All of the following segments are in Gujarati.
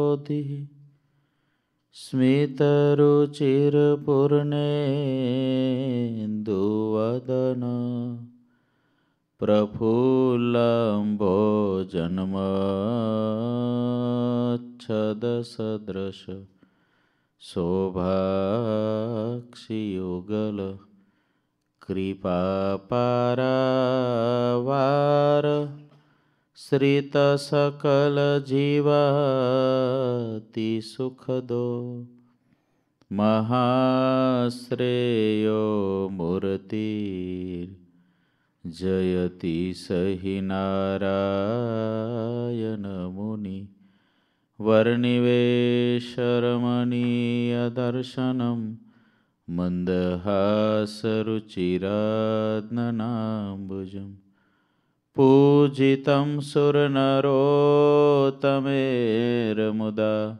ोतिः स्मितरुचिरपूर्णेन्दुवदन प्रफुल्लम्भो जन्मच्छदसदृश शोभाक्षियुगल कृपापारावार श्रितसकलजीवातिसुखदो महाश्रेयो मूर्तिर् जयति स हि नारायणमुनि वर्णिवेशरमणीयदर्शनं मन्दहासरुचिरात्नम्बुजम् पूजितं सुरनरोतमेर्मुदा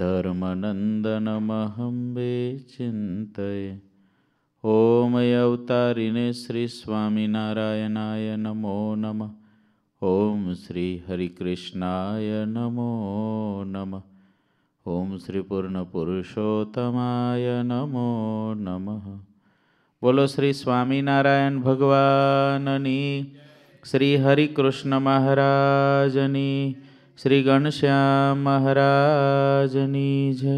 धर्मनन्दनमहं वे चिन्तये ॐ શ્રી સ્વામિનારાયણાય નમો નમઃ ઓમ શ્રી હરિકૃષ્ણાય નમો નમઃ ઓમ શ્રી પૂર્ણ પુરુષોત્તમાય નમો નમઃ બોલો શ્રી સ્વામિનારાયણ ભગવાનની શ્રી હરિકૃષ્ણ મહારાજની શ્રી ગણશ્યામ મહારાજની જય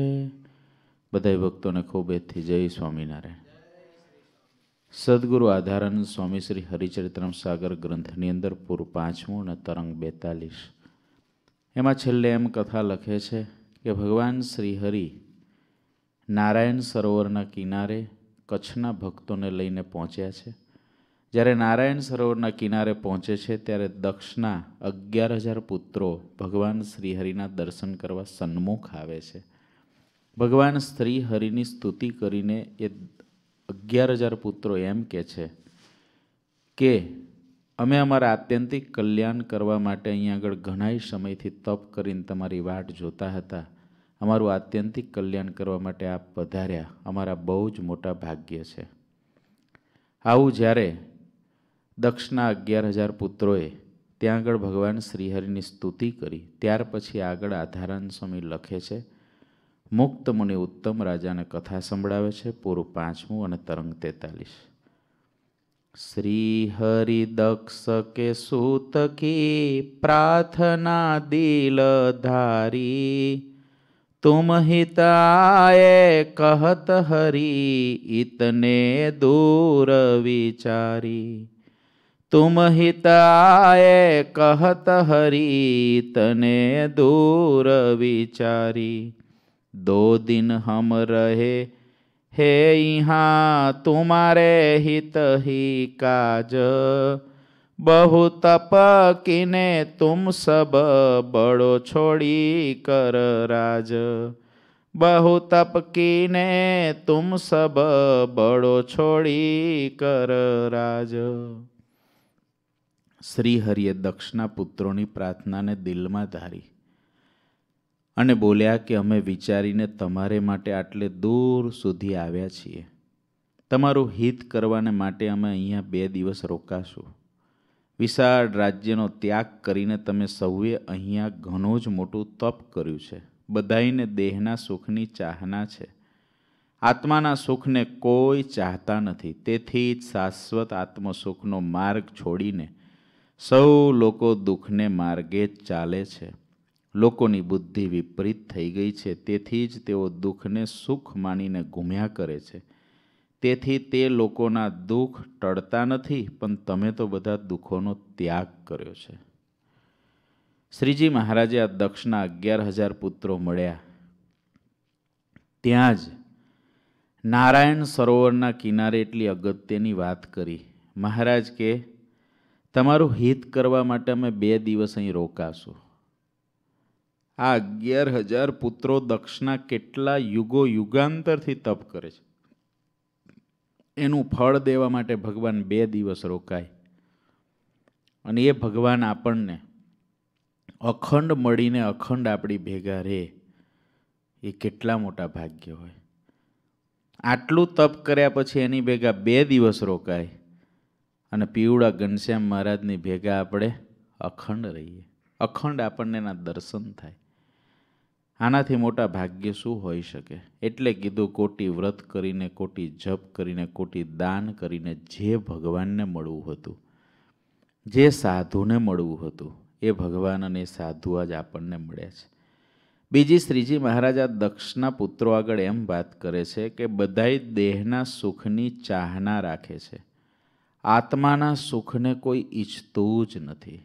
બધા ભક્તોને ખૂબ એથી જય સ્વામિનારાયણ સદગુરુ આધારાનંદ સ્વામી શ્રી હરિચરિત્રમ સાગર ગ્રંથની અંદર પૂર પાંચમું અને તરંગ બેતાલીસ એમાં છેલ્લે એમ કથા લખે છે કે ભગવાન શ્રી હરિ નારાયણ સરોવરના કિનારે કચ્છના ભક્તોને લઈને પહોંચ્યા છે જ્યારે નારાયણ સરોવરના કિનારે પહોંચે છે ત્યારે દક્ષના અગિયાર હજાર પુત્રો ભગવાન શ્રીહરિના દર્શન કરવા સન્મુખ આવે છે ભગવાન શ્રીહરિની સ્તુતિ કરીને એ અગિયાર હજાર પુત્રો એમ કહે છે કે અમે અમારા આત્યંતિક કલ્યાણ કરવા માટે અહીં આગળ ઘણાય સમયથી તપ કરીને તમારી વાટ જોતા હતા અમારું આત્યંતિક કલ્યાણ કરવા માટે આપ પધાર્યા અમારા બહુ જ મોટા ભાગ્ય છે આવું જ્યારે દક્ષના અગિયાર હજાર પુત્રોએ ત્યાં આગળ ભગવાન શ્રીહરિની સ્તુતિ કરી ત્યાર પછી આગળ આધારાન સ્વામી લખે છે મુક્ત મુનિ ઉત્તમ રાજાને કથા સંભળાવે છે પૂરું પાંચમું અને તરંગ તેતાલીસ શ્રી હરિ દક્ષ કે સૂત કી પ્રાર્થના દિલ ધારી तुम हित आए कहत हरि इतने दूर तुम हिताय कहत हरी तने दूर विचारी दो दिन हम रहे हे यहाँ तुम्हारे हित ही काज बहु तप किने तुम सब बड़ो छोड़ी कर राज बहु तप किने तुम सब बड़ो छोड़ी कर राज શ્રીહરિએ દક્ષના પુત્રોની પ્રાર્થનાને દિલમાં ધારી અને બોલ્યા કે અમે વિચારીને તમારે માટે આટલે દૂર સુધી આવ્યા છીએ તમારું હિત કરવાને માટે અમે અહીંયા બે દિવસ રોકાશું વિશાળ રાજ્યનો ત્યાગ કરીને તમે સૌએ અહીંયા ઘણું જ મોટું તપ કર્યું છે બધાઈને દેહના સુખની ચાહના છે આત્માના સુખને કોઈ ચાહતા નથી તેથી જ શાશ્વત આત્મસુખનો માર્ગ છોડીને સૌ લોકો દુઃખને માર્ગે ચાલે છે લોકોની બુદ્ધિ વિપરીત થઈ ગઈ છે તેથી જ તેઓ દુઃખને સુખ માનીને ગુમ્યા કરે છે તેથી તે લોકોના દુઃખ ટળતા નથી પણ તમે તો બધા દુઃખોનો ત્યાગ કર્યો છે શ્રીજી મહારાજે આ દક્ષના અગિયાર હજાર પુત્રો મળ્યા ત્યાં જ નારાયણ સરોવરના કિનારે એટલી અગત્યની વાત કરી મહારાજ કે તમારું હિત કરવા માટે અમે બે દિવસ અહીં રોકાશું આ અગિયાર હજાર પુત્રો દક્ષના કેટલા યુગો યુગાંતરથી તપ કરે છે એનું ફળ દેવા માટે ભગવાન બે દિવસ રોકાય અને એ ભગવાન આપણને અખંડ મળીને અખંડ આપણી ભેગા રહે એ કેટલા મોટા ભાગ્ય હોય આટલું તપ કર્યા પછી એની ભેગા બે દિવસ રોકાય અને પીવડા ઘનશ્યામ મહારાજની ભેગા આપણે અખંડ રહીએ અખંડ આપણને એના દર્શન થાય આનાથી મોટા ભાગ્ય શું હોઈ શકે એટલે કીધું કોટી વ્રત કરીને કોટી જપ કરીને કોટી દાન કરીને જે ભગવાનને મળવું હતું જે સાધુને મળવું હતું એ ભગવાન અને સાધુ જ આપણને મળ્યા છે બીજી શ્રીજી મહારાજા દક્ષના પુત્રો આગળ એમ વાત કરે છે કે બધાય દેહના સુખની ચાહના રાખે છે આત્માના સુખને કોઈ ઈચ્છતું જ નથી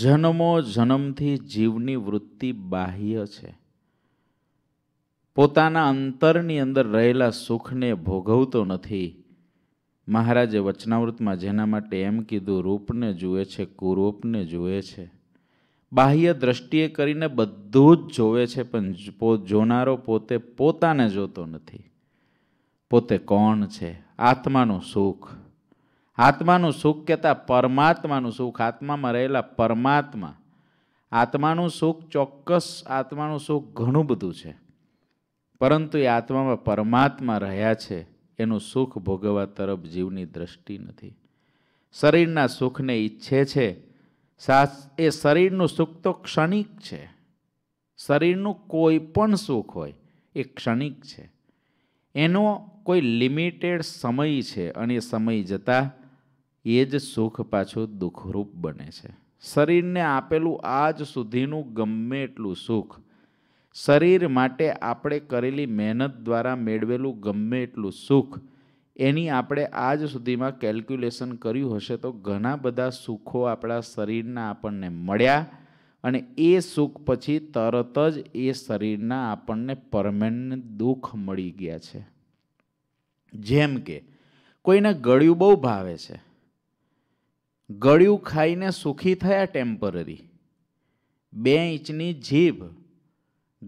જન્મો જન્મથી જીવની વૃત્તિ બાહ્ય છે પોતાના અંતરની અંદર રહેલા સુખને ભોગવતો નથી મહારાજે વચનાવૃતમાં જેના માટે એમ કીધું રૂપને જુએ છે કુરૂપને જુએ છે બાહ્ય દ્રષ્ટિએ કરીને બધું જ જોવે છે પણ જોનારો પોતે પોતાને જોતો નથી પોતે કોણ છે આત્માનું સુખ આત્માનું સુખ કહેતા પરમાત્માનું સુખ આત્મામાં રહેલા પરમાત્મા આત્માનું સુખ ચોક્કસ આત્માનું સુખ ઘણું બધું છે પરંતુ એ આત્મામાં પરમાત્મા રહ્યા છે એનું સુખ ભોગવવા તરફ જીવની દ્રષ્ટિ નથી શરીરના સુખને ઈચ્છે છે સાસ એ શરીરનું સુખ તો ક્ષણિક છે શરીરનું કોઈ પણ સુખ હોય એ ક્ષણિક છે એનો કોઈ લિમિટેડ સમય છે અને એ સમય જતાં એ જ સુખ પાછું દુઃખરૂપ બને છે શરીરને આપેલું આજ સુધીનું ગમે એટલું સુખ શરીર માટે આપણે કરેલી મહેનત દ્વારા મેળવેલું ગમે એટલું સુખ એની આપણે આજ સુધીમાં કેલ્ક્યુલેશન કર્યું હશે તો ઘણા બધા સુખો આપણા શરીરના આપણને મળ્યા અને એ સુખ પછી તરત જ એ શરીરના આપણને પરમેનન્ટ દુઃખ મળી ગયા છે જેમ કે કોઈને ગળ્યું બહુ ભાવે છે ગળ્યું ખાઈને સુખી થયા ટેમ્પરરી બે ઇંચની જીભ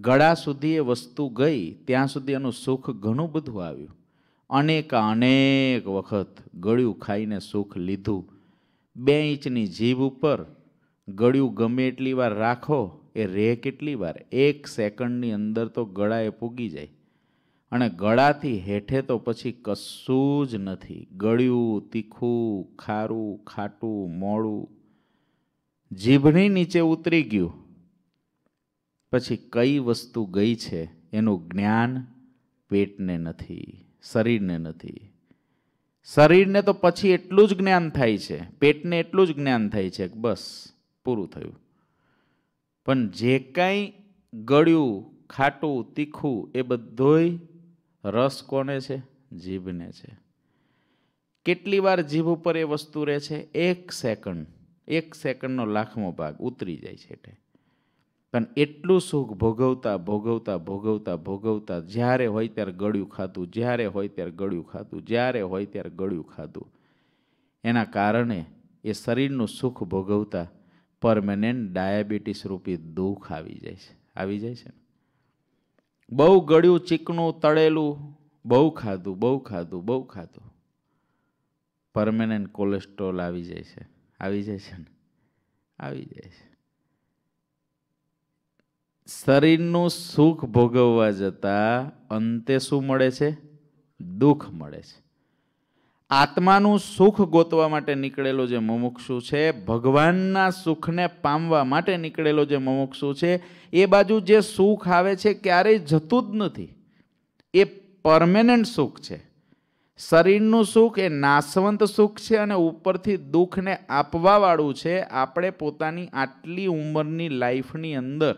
ગળા સુધી એ વસ્તુ ગઈ ત્યાં સુધી એનું સુખ ઘણું બધું આવ્યું અનેક અનેક વખત ગળ્યું ખાઈને સુખ લીધું બે ઇંચની જીભ ઉપર ગળ્યું ગમે એટલી વાર રાખો એ રે કેટલી વાર એક સેકન્ડની અંદર તો ગળા એ પૂગી જાય અને ગળાથી હેઠે તો પછી કશું જ નથી ગળ્યું તીખું ખારું ખાટું મોડું જીભની નીચે ઉતરી ગયું પછી કઈ વસ્તુ ગઈ છે એનું જ્ઞાન પેટને નથી શરીરને નથી શરીરને તો પછી એટલું જ જ્ઞાન થાય છે પેટને એટલું જ જ્ઞાન થાય છે બસ પૂરું થયું પણ જે કાંઈ ગળ્યું ખાટું તીખું એ બધોય રસ કોને છે જીભને છે કેટલી વાર જીભ ઉપર એ વસ્તુ રહે છે એક સેકન્ડ એક સેકન્ડનો લાખમો ભાગ ઉતરી જાય છે એટલે પણ એટલું સુખ ભોગવતા ભોગવતા ભોગવતા ભોગવતા જ્યારે હોય ત્યારે ગળ્યું ખાતું જ્યારે હોય ત્યારે ગળ્યું ખાતું જ્યારે હોય ત્યારે ગળ્યું ખાતું એના કારણે એ શરીરનું સુખ ભોગવતા પરમેનન્ટ ડાયાબિટીસ રૂપી દુઃખ આવી જાય છે આવી જાય છે ને બહુ ગળ્યું ચીકણું તળેલું બહુ ખાધું બહુ ખાધું બહુ ખાધું પરમેનન્ટ કોલેસ્ટ્રોલ આવી જાય છે આવી જાય છે ને આવી જાય છે શરીરનું સુખ ભોગવવા જતાં અંતે શું મળે છે દુઃખ મળે છે આત્માનું સુખ ગોતવા માટે નીકળેલો જે મુમુક્ષુ છે ભગવાનના સુખને પામવા માટે નીકળેલો જે મુમુક્ષુ છે એ બાજુ જે સુખ આવે છે ક્યારેય જતું જ નથી એ પરમેનન્ટ સુખ છે શરીરનું સુખ એ નાશવંત સુખ છે અને ઉપરથી દુઃખને આપવાવાળું છે આપણે પોતાની આટલી ઉંમરની લાઈફની અંદર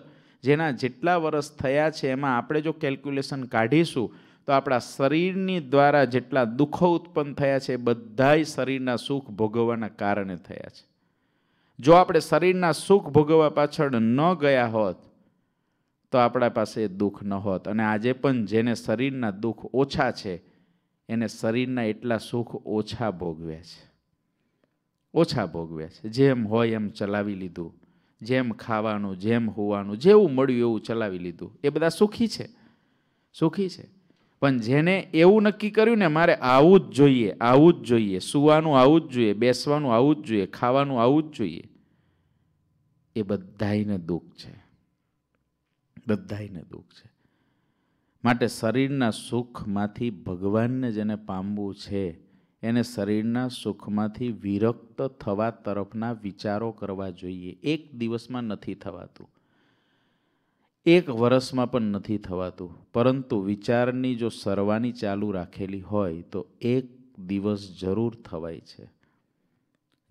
જેના જેટલા વર્ષ થયા છે એમાં આપણે જો કેલ્ક્યુલેશન કાઢીશું તો આપણા શરીરની દ્વારા જેટલા દુઃખો ઉત્પન્ન થયા છે એ બધાય શરીરના સુખ ભોગવવાના કારણે થયા છે જો આપણે શરીરના સુખ ભોગવવા પાછળ ન ગયા હોત તો આપણા પાસે દુઃખ ન હોત અને આજે પણ જેને શરીરના દુઃખ ઓછા છે એને શરીરના એટલા સુખ ઓછા ભોગવે છે ઓછા ભોગવે છે જેમ હોય એમ ચલાવી લીધું જેમ ખાવાનું જેમ હોવાનું જેવું મળ્યું એવું ચલાવી લીધું એ બધા સુખી છે સુખી છે પણ જેને એવું નક્કી કર્યું ને મારે આવું જ જોઈએ આવું જ જોઈએ સૂવાનું આવું જ જોઈએ બેસવાનું આવું જ જોઈએ ખાવાનું આવું જ જોઈએ એ બધાને દુઃખ છે બધાને દુઃખ છે માટે શરીરના સુખમાંથી ભગવાનને જેને પામવું છે એને શરીરના સુખમાંથી વિરક્ત થવા તરફના વિચારો કરવા જોઈએ એક દિવસમાં નથી થવાતું એક વર્ષમાં પણ નથી થવાતું પરંતુ વિચારની જો સરવાની ચાલુ રાખેલી હોય તો એક દિવસ જરૂર થવાય છે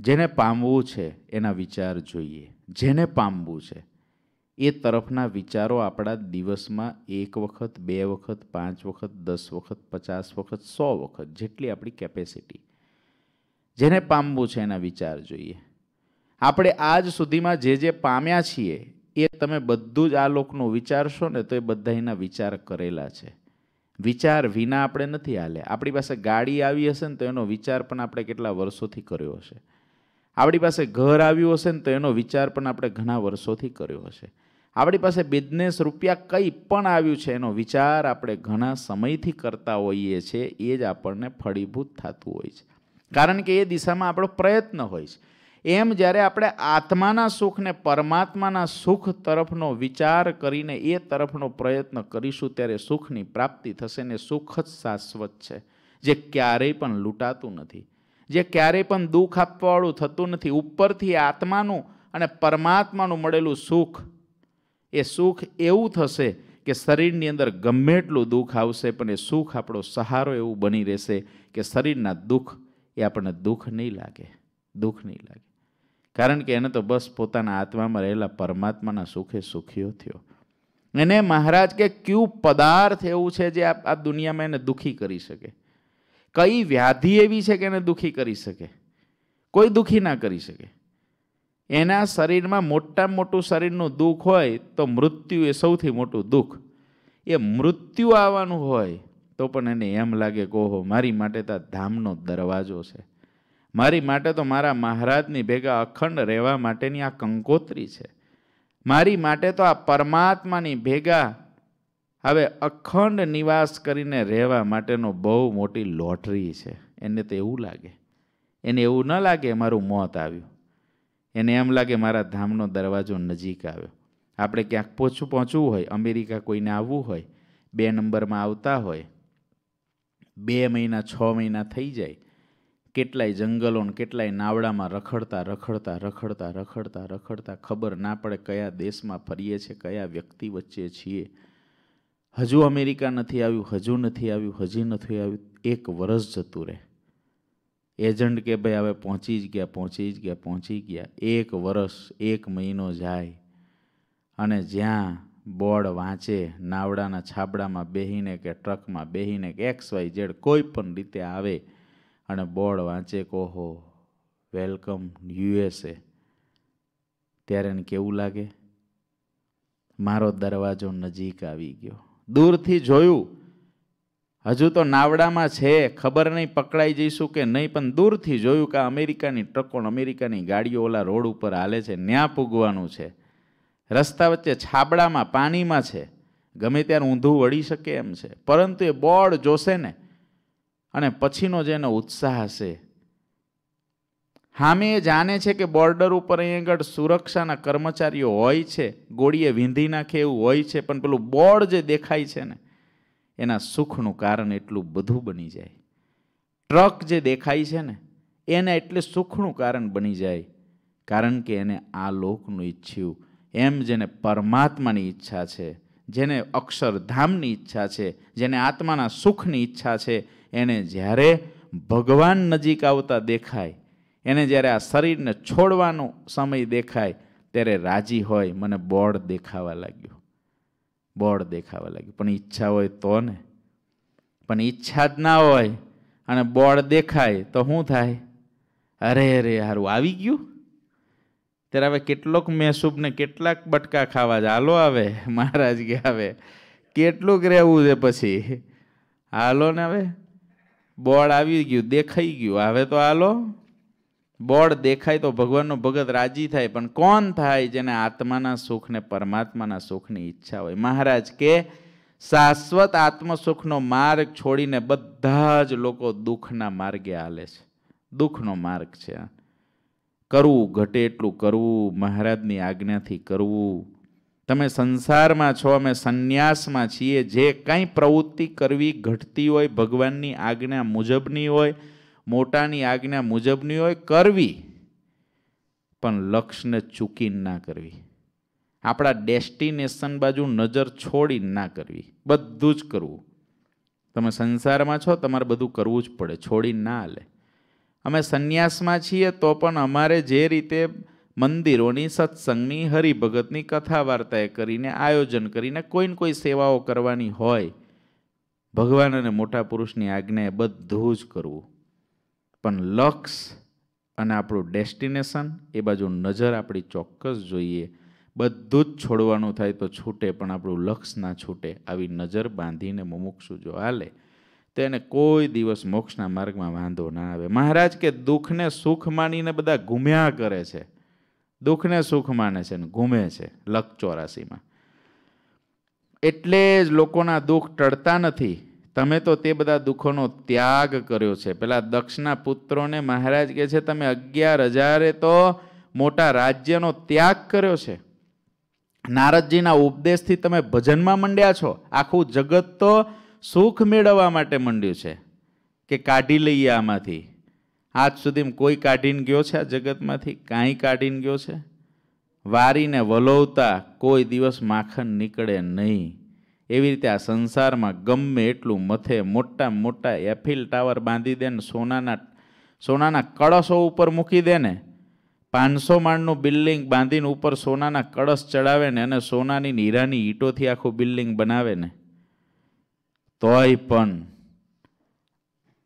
જેને પામવું છે એના વિચાર જોઈએ જેને પામવું છે એ તરફના વિચારો આપણા દિવસમાં એક વખત બે વખત પાંચ વખત દસ વખત પચાસ વખત સો વખત જેટલી આપણી કેપેસિટી જેને પામવું છે એના વિચાર જોઈએ આપણે આજ સુધીમાં જે જે પામ્યા છીએ એ તમે બધું જ આ લોકનું વિચારશો ને તો એ બધા એના વિચાર કરેલા છે વિચાર વિના આપણે નથી હાલે આપણી પાસે ગાડી આવી હશે ને તો એનો વિચાર પણ આપણે કેટલા વર્ષોથી કર્યો હશે આપણી પાસે ઘર આવ્યું હશે ને તો એનો વિચાર પણ આપણે ઘણા વર્ષોથી કર્યો હશે આપણી પાસે બિઝનેસ રૂપિયા કંઈ પણ આવ્યું છે એનો વિચાર આપણે ઘણા સમયથી કરતા હોઈએ છીએ એ જ આપણને ફળીભૂત થતું હોય છે કારણ કે એ દિશામાં આપણો પ્રયત્ન હોય છે એમ જ્યારે આપણે આત્માના સુખને પરમાત્માના સુખ તરફનો વિચાર કરીને એ તરફનો પ્રયત્ન કરીશું ત્યારે સુખની પ્રાપ્તિ થશે ને સુખ જ શાશ્વત છે જે ક્યારેય પણ લૂંટાતું નથી જે ક્યારેય પણ દુઃખ આપવાવાળું થતું નથી ઉપરથી આત્માનું અને પરમાત્માનું મળેલું સુખ એ સુખ એવું થશે કે શરીરની અંદર ગમે એટલું દુઃખ આવશે પણ એ સુખ આપણો સહારો એવું બની રહેશે કે શરીરના દુઃખ એ આપણને દુઃખ નહીં લાગે દુઃખ નહીં લાગે કારણ કે એને તો બસ પોતાના આત્મામાં રહેલા પરમાત્માના સુખે સુખીઓ થયો એને મહારાજ કે ક્યુ પદાર્થ એવું છે જે આ દુનિયામાં એને દુઃખી કરી શકે કઈ વ્યાધિ એવી છે કે એને દુઃખી કરી શકે કોઈ દુઃખી ના કરી શકે એના શરીરમાં મોટામાં મોટું શરીરનું દુઃખ હોય તો મૃત્યુ એ સૌથી મોટું દુઃખ એ મૃત્યુ આવવાનું હોય તો પણ એને એમ લાગે કહો મારી માટે તો ધામનો દરવાજો છે મારી માટે તો મારા મહારાજની ભેગા અખંડ રહેવા માટેની આ કંકોત્રી છે મારી માટે તો આ પરમાત્માની ભેગા હવે અખંડ નિવાસ કરીને રહેવા માટેનો બહુ મોટી લોટરી છે એને તો એવું લાગે એને એવું ન લાગે મારું મોત આવ્યું એને એમ લાગે મારા ધામનો દરવાજો નજીક આવ્યો આપણે ક્યાંક પહોંચવું પહોંચવું હોય અમેરિકા કોઈને આવવું હોય બે નંબરમાં આવતા હોય બે મહિના છ મહિના થઈ જાય કેટલાય જંગલોને કેટલાય નાવડામાં રખડતા રખડતા રખડતા રખડતા રખડતા ખબર ના પડે કયા દેશમાં ફરીએ છીએ કયા વ્યક્તિ વચ્ચે છીએ હજુ અમેરિકા નથી આવ્યું હજુ નથી આવ્યું હજી નથી આવ્યું એક વર્ષ જતું રહે એજન્ટ કે ભાઈ હવે પહોંચી જ ગયા પહોંચી જ ગયા પહોંચી ગયા એક વર્ષ એક મહિનો જાય અને જ્યાં બોર્ડ વાંચે નાવડાના છાબડામાં બેહીને કે ટ્રકમાં બેહીને કે એક્સ વાય ઝેડ કોઈ પણ રીતે આવે અને બોર્ડ વાંચે કહો વેલકમ યુએસએ ત્યારે એને કેવું લાગે મારો દરવાજો નજીક આવી ગયો દૂરથી જોયું હજુ તો નાવડામાં છે ખબર નહીં પકડાઈ જઈશું કે નહીં પણ દૂરથી જોયું કે અમેરિકાની ટ્રકો અમેરિકાની ગાડીઓ ઓલા રોડ ઉપર હાલે છે ન્યા પૂગવાનું છે રસ્તા વચ્ચે છાબડામાં પાણીમાં છે ગમે ત્યારે ઊંધું વળી શકે એમ છે પરંતુ એ બોર્ડ જોશે ને અને પછીનો જે એનો ઉત્સાહ હશે હામે એ જાણે છે કે બોર્ડર ઉપર અહીં આગળ સુરક્ષાના કર્મચારીઓ હોય છે ગોળીએ વીંધી નાખે એવું હોય છે પણ પેલું બોર્ડ જે દેખાય છે ને એના સુખનું કારણ એટલું બધું બની જાય ટ્રક જે દેખાય છે ને એને એટલે સુખનું કારણ બની જાય કારણ કે એને આ લોકનું ઈચ્છ્યું એમ જેને પરમાત્માની ઈચ્છા છે જેને અક્ષરધામની ઈચ્છા છે જેને આત્માના સુખની ઈચ્છા છે એને જ્યારે ભગવાન નજીક આવતા દેખાય એને જ્યારે આ શરીરને છોડવાનો સમય દેખાય ત્યારે રાજી હોય મને બોળ દેખાવા લાગ્યું બોળ દેખાવા લાગ્યું પણ ઈચ્છા હોય તો ને પણ ઈચ્છા જ ના હોય અને બોળ દેખાય તો શું થાય અરે અરે હારું આવી ગયું ત્યારે હવે કેટલોક મહેસૂબને કેટલાક બટકા ખાવા જ હાલો આવે મહારાજ કે આવે કેટલુંક રહેવું છે પછી હાલો ને હવે બોર્ડ આવી ગયું દેખાઈ ગયું હવે તો હાલો બોર્ડ દેખાય તો ભગવાનનો ભગત રાજી થાય પણ કોણ થાય જેને આત્માના સુખ ને પરમાત્માના સુખની ઈચ્છા હોય મહારાજ કે શાશ્વત આત્મસુખનો માર્ગ છોડીને બધા જ લોકો દુઃખના માર્ગે હાલે છે દુઃખનો માર્ગ છે કરવું ઘટે એટલું કરવું મહારાજની આજ્ઞાથી કરવું તમે સંસારમાં છો અમે સંન્યાસમાં છીએ જે કાંઈ પ્રવૃત્તિ કરવી ઘટતી હોય ભગવાનની આજ્ઞા મુજબની હોય મોટાની આજ્ઞા મુજબની હોય કરવી પણ લક્ષ્યને ચૂકી ના કરવી આપણા ડેસ્ટિનેશન બાજુ નજર છોડી ના કરવી બધું જ કરવું તમે સંસારમાં છો તમારે બધું કરવું જ પડે છોડી ના હાલે અમે સંન્યાસમાં છીએ તો પણ અમારે જે રીતે મંદિરોની સત્સંગની હરિભગતની કથા વાર્તાએ કરીને આયોજન કરીને કોઈને કોઈ સેવાઓ કરવાની હોય ભગવાન અને મોટા પુરુષની આજ્ઞાએ બધું જ કરવું પણ લક્ષ અને આપણું ડેસ્ટિનેશન એ બાજુ નજર આપણી ચોક્કસ જોઈએ બધું જ છોડવાનું થાય તો છૂટે પણ આપણું લક્ષ ના છૂટે આવી નજર બાંધીને મુમુક્ષુ જો હાલે તો એને કોઈ દિવસ મોક્ષના માર્ગમાં વાંધો ના આવે મહારાજ કે દુઃખને સુખ માનીને બધા ઘૂમ્યા કરે છે દુઃખને સુખ માને છે ને ઘૂમે છે લક ચોરાસીમાં એટલે જ લોકોના દુઃખ ટળતા નથી તમે તો તે બધા દુઃખોનો ત્યાગ કર્યો છે પેલા દક્ષના પુત્રોને મહારાજ કહે છે તમે અગિયાર હજારે તો મોટા રાજ્યનો ત્યાગ કર્યો છે નારદજીના ઉપદેશથી તમે ભજનમાં મંડ્યા છો આખું જગત તો સુખ મેળવવા માટે મંડ્યું છે કે કાઢી લઈએ આમાંથી આજ સુધીમાં કોઈ કાઢીને ગયો છે આ જગતમાંથી કાંઈ કાઢીને ગયો છે વારીને વલોવતા કોઈ દિવસ માખણ નીકળે નહીં એવી રીતે આ સંસારમાં ગમે એટલું મથે મોટા મોટા એફિલ ટાવર બાંધી દે ને સોનાના સોનાના કળશો ઉપર મૂકી દે ને પાંચસો માળનું બિલ્ડિંગ બાંધીને ઉપર સોનાના કળશ ચડાવે ને અને સોનાની હીરાની ઈંટોથી આખું બિલ્ડિંગ બનાવે ને તોય પણ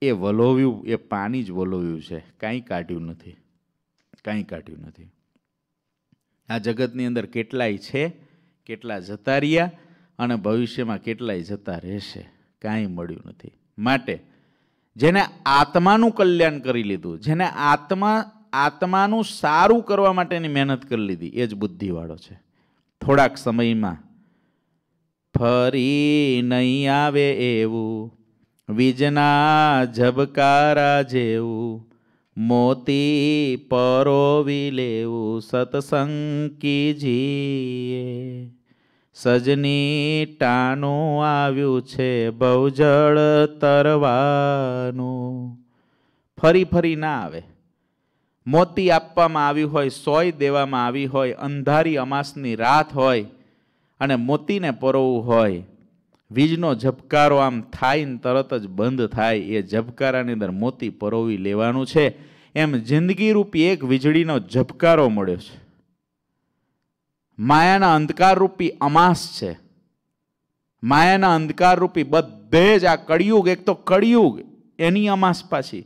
એ વલોવ્યું એ પાણી જ વલોવ્યું છે કાંઈ કાઢ્યું નથી કાંઈ કાઢ્યું નથી આ જગતની અંદર કેટલાય છે કેટલા જતા રહ્યા અને ભવિષ્યમાં કેટલાય જતા રહેશે કાંઈ મળ્યું નથી માટે જેને આત્માનું કલ્યાણ કરી લીધું જેને આત્મા આત્માનું સારું કરવા માટેની મહેનત કરી લીધી એ જ બુદ્ધિવાળો છે થોડાક સમયમાં ફરી નહીં આવે એવું વીજના ઝબકારા જેવું મોતી પરોવી લેવું સતસંકી જીએ સજની ટાણું આવ્યું છે બહુજળ તરવાનું ફરી ફરી ના આવે મોતી આપવામાં આવી હોય સોય દેવામાં આવી હોય અંધારી અમાસની રાત હોય અને મોતીને પરોવું હોય વીજનો ઝબકારો આમ થાય ને તરત જ બંધ થાય એ ઝબકારાની અંદર મોતી પરોવી લેવાનું છે એમ જિંદગી રૂપી એક વીજળીનો ઝબકારો મળ્યો છે માયાના અંધકારરૂપી અમાસ છે માયાના અંધકારરૂપી બધે જ આ કળિયુગ એક તો કળિયુગ એની અમાસ પાછી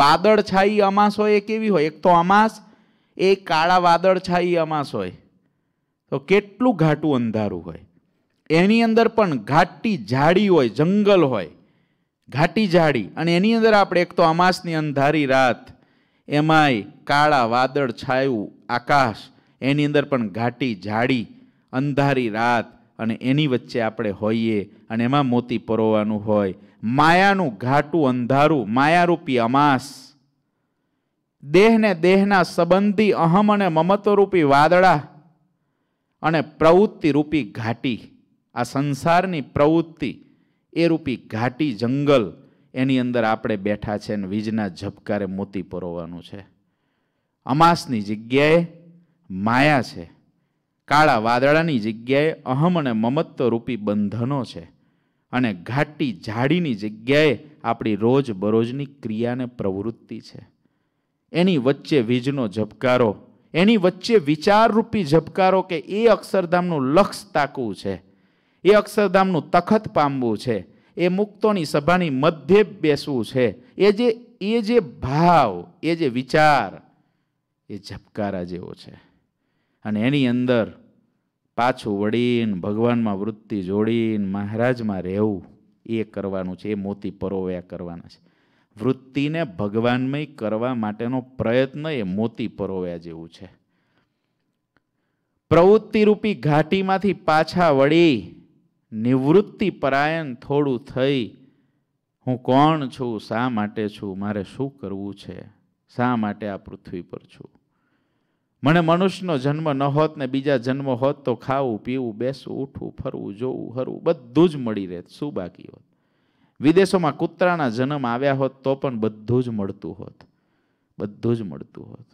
વાદળ અમાસ હોય એ કેવી હોય એક તો અમાસ એ કાળા વાદળ અમાસ હોય તો કેટલું ઘાટું અંધારું હોય એની અંદર પણ ઘાટી ઝાડી હોય જંગલ હોય ઘાટી ઝાડી અને એની અંદર આપણે એક તો અમાસની અંધારી રાત એમાંય કાળા વાદળ છાયું આકાશ એની અંદર પણ ઘાટી ઝાડી અંધારી રાત અને એની વચ્ચે આપણે હોઈએ અને એમાં મોતી પરોવાનું હોય માયાનું ઘાટું અંધારું માયારૂપી અમાસ દેહને દેહના સંબંધી અહમ અને મમત્વરૂપી વાદળા અને પ્રવૃત્તિરૂપી ઘાટી આ સંસારની પ્રવૃત્તિ એ રૂપી ઘાટી જંગલ એની અંદર આપણે બેઠા છે અને વીજના ઝબકારે મોતી પરોવાનું છે અમાસની જગ્યાએ માયા છે કાળા વાદળાની જગ્યાએ અહમ અને મમત્વ રૂપી બંધનો છે અને ઘાટી ઝાડીની જગ્યાએ આપણી રોજ બરોજની ક્રિયાને પ્રવૃત્તિ છે એની વચ્ચે વીજનો ઝબકારો એની વચ્ચે વિચારરૂપી ઝબકારો કે એ અક્ષરધામનું લક્ષ તાકવું છે એ અક્ષરધામનું તખત પામવું છે એ મુક્તોની સભાની મધ્યે બેસવું છે એ જે એ જે ભાવ એ જે વિચાર એ ઝબકારા જેવો છે અને એની અંદર પાછું વળીને ભગવાનમાં વૃત્તિ જોડીને મહારાજમાં રહેવું એ કરવાનું છે એ મોતી પરોવ્યા કરવાના છે વૃત્તિને ભગવાનમય કરવા માટેનો પ્રયત્ન એ મોતી પરોવ્યા જેવું છે પ્રવૃત્તિરૂપી ઘાટીમાંથી પાછા વળી નિવૃત્તિ પરાયણ થોડું થઈ હું કોણ છું શા માટે છું મારે શું કરવું છે શા માટે આ પૃથ્વી પર છું મને મનુષ્યનો જન્મ ન હોત ને બીજા જન્મ હોત તો ખાવું પીવું બેસવું ઉઠવું ફરવું જોવું હરવું બધું જ મળી રહેત શું બાકી હોત વિદેશોમાં કૂતરાના જન્મ આવ્યા હોત તો પણ બધું જ મળતું હોત બધું જ મળતું હોત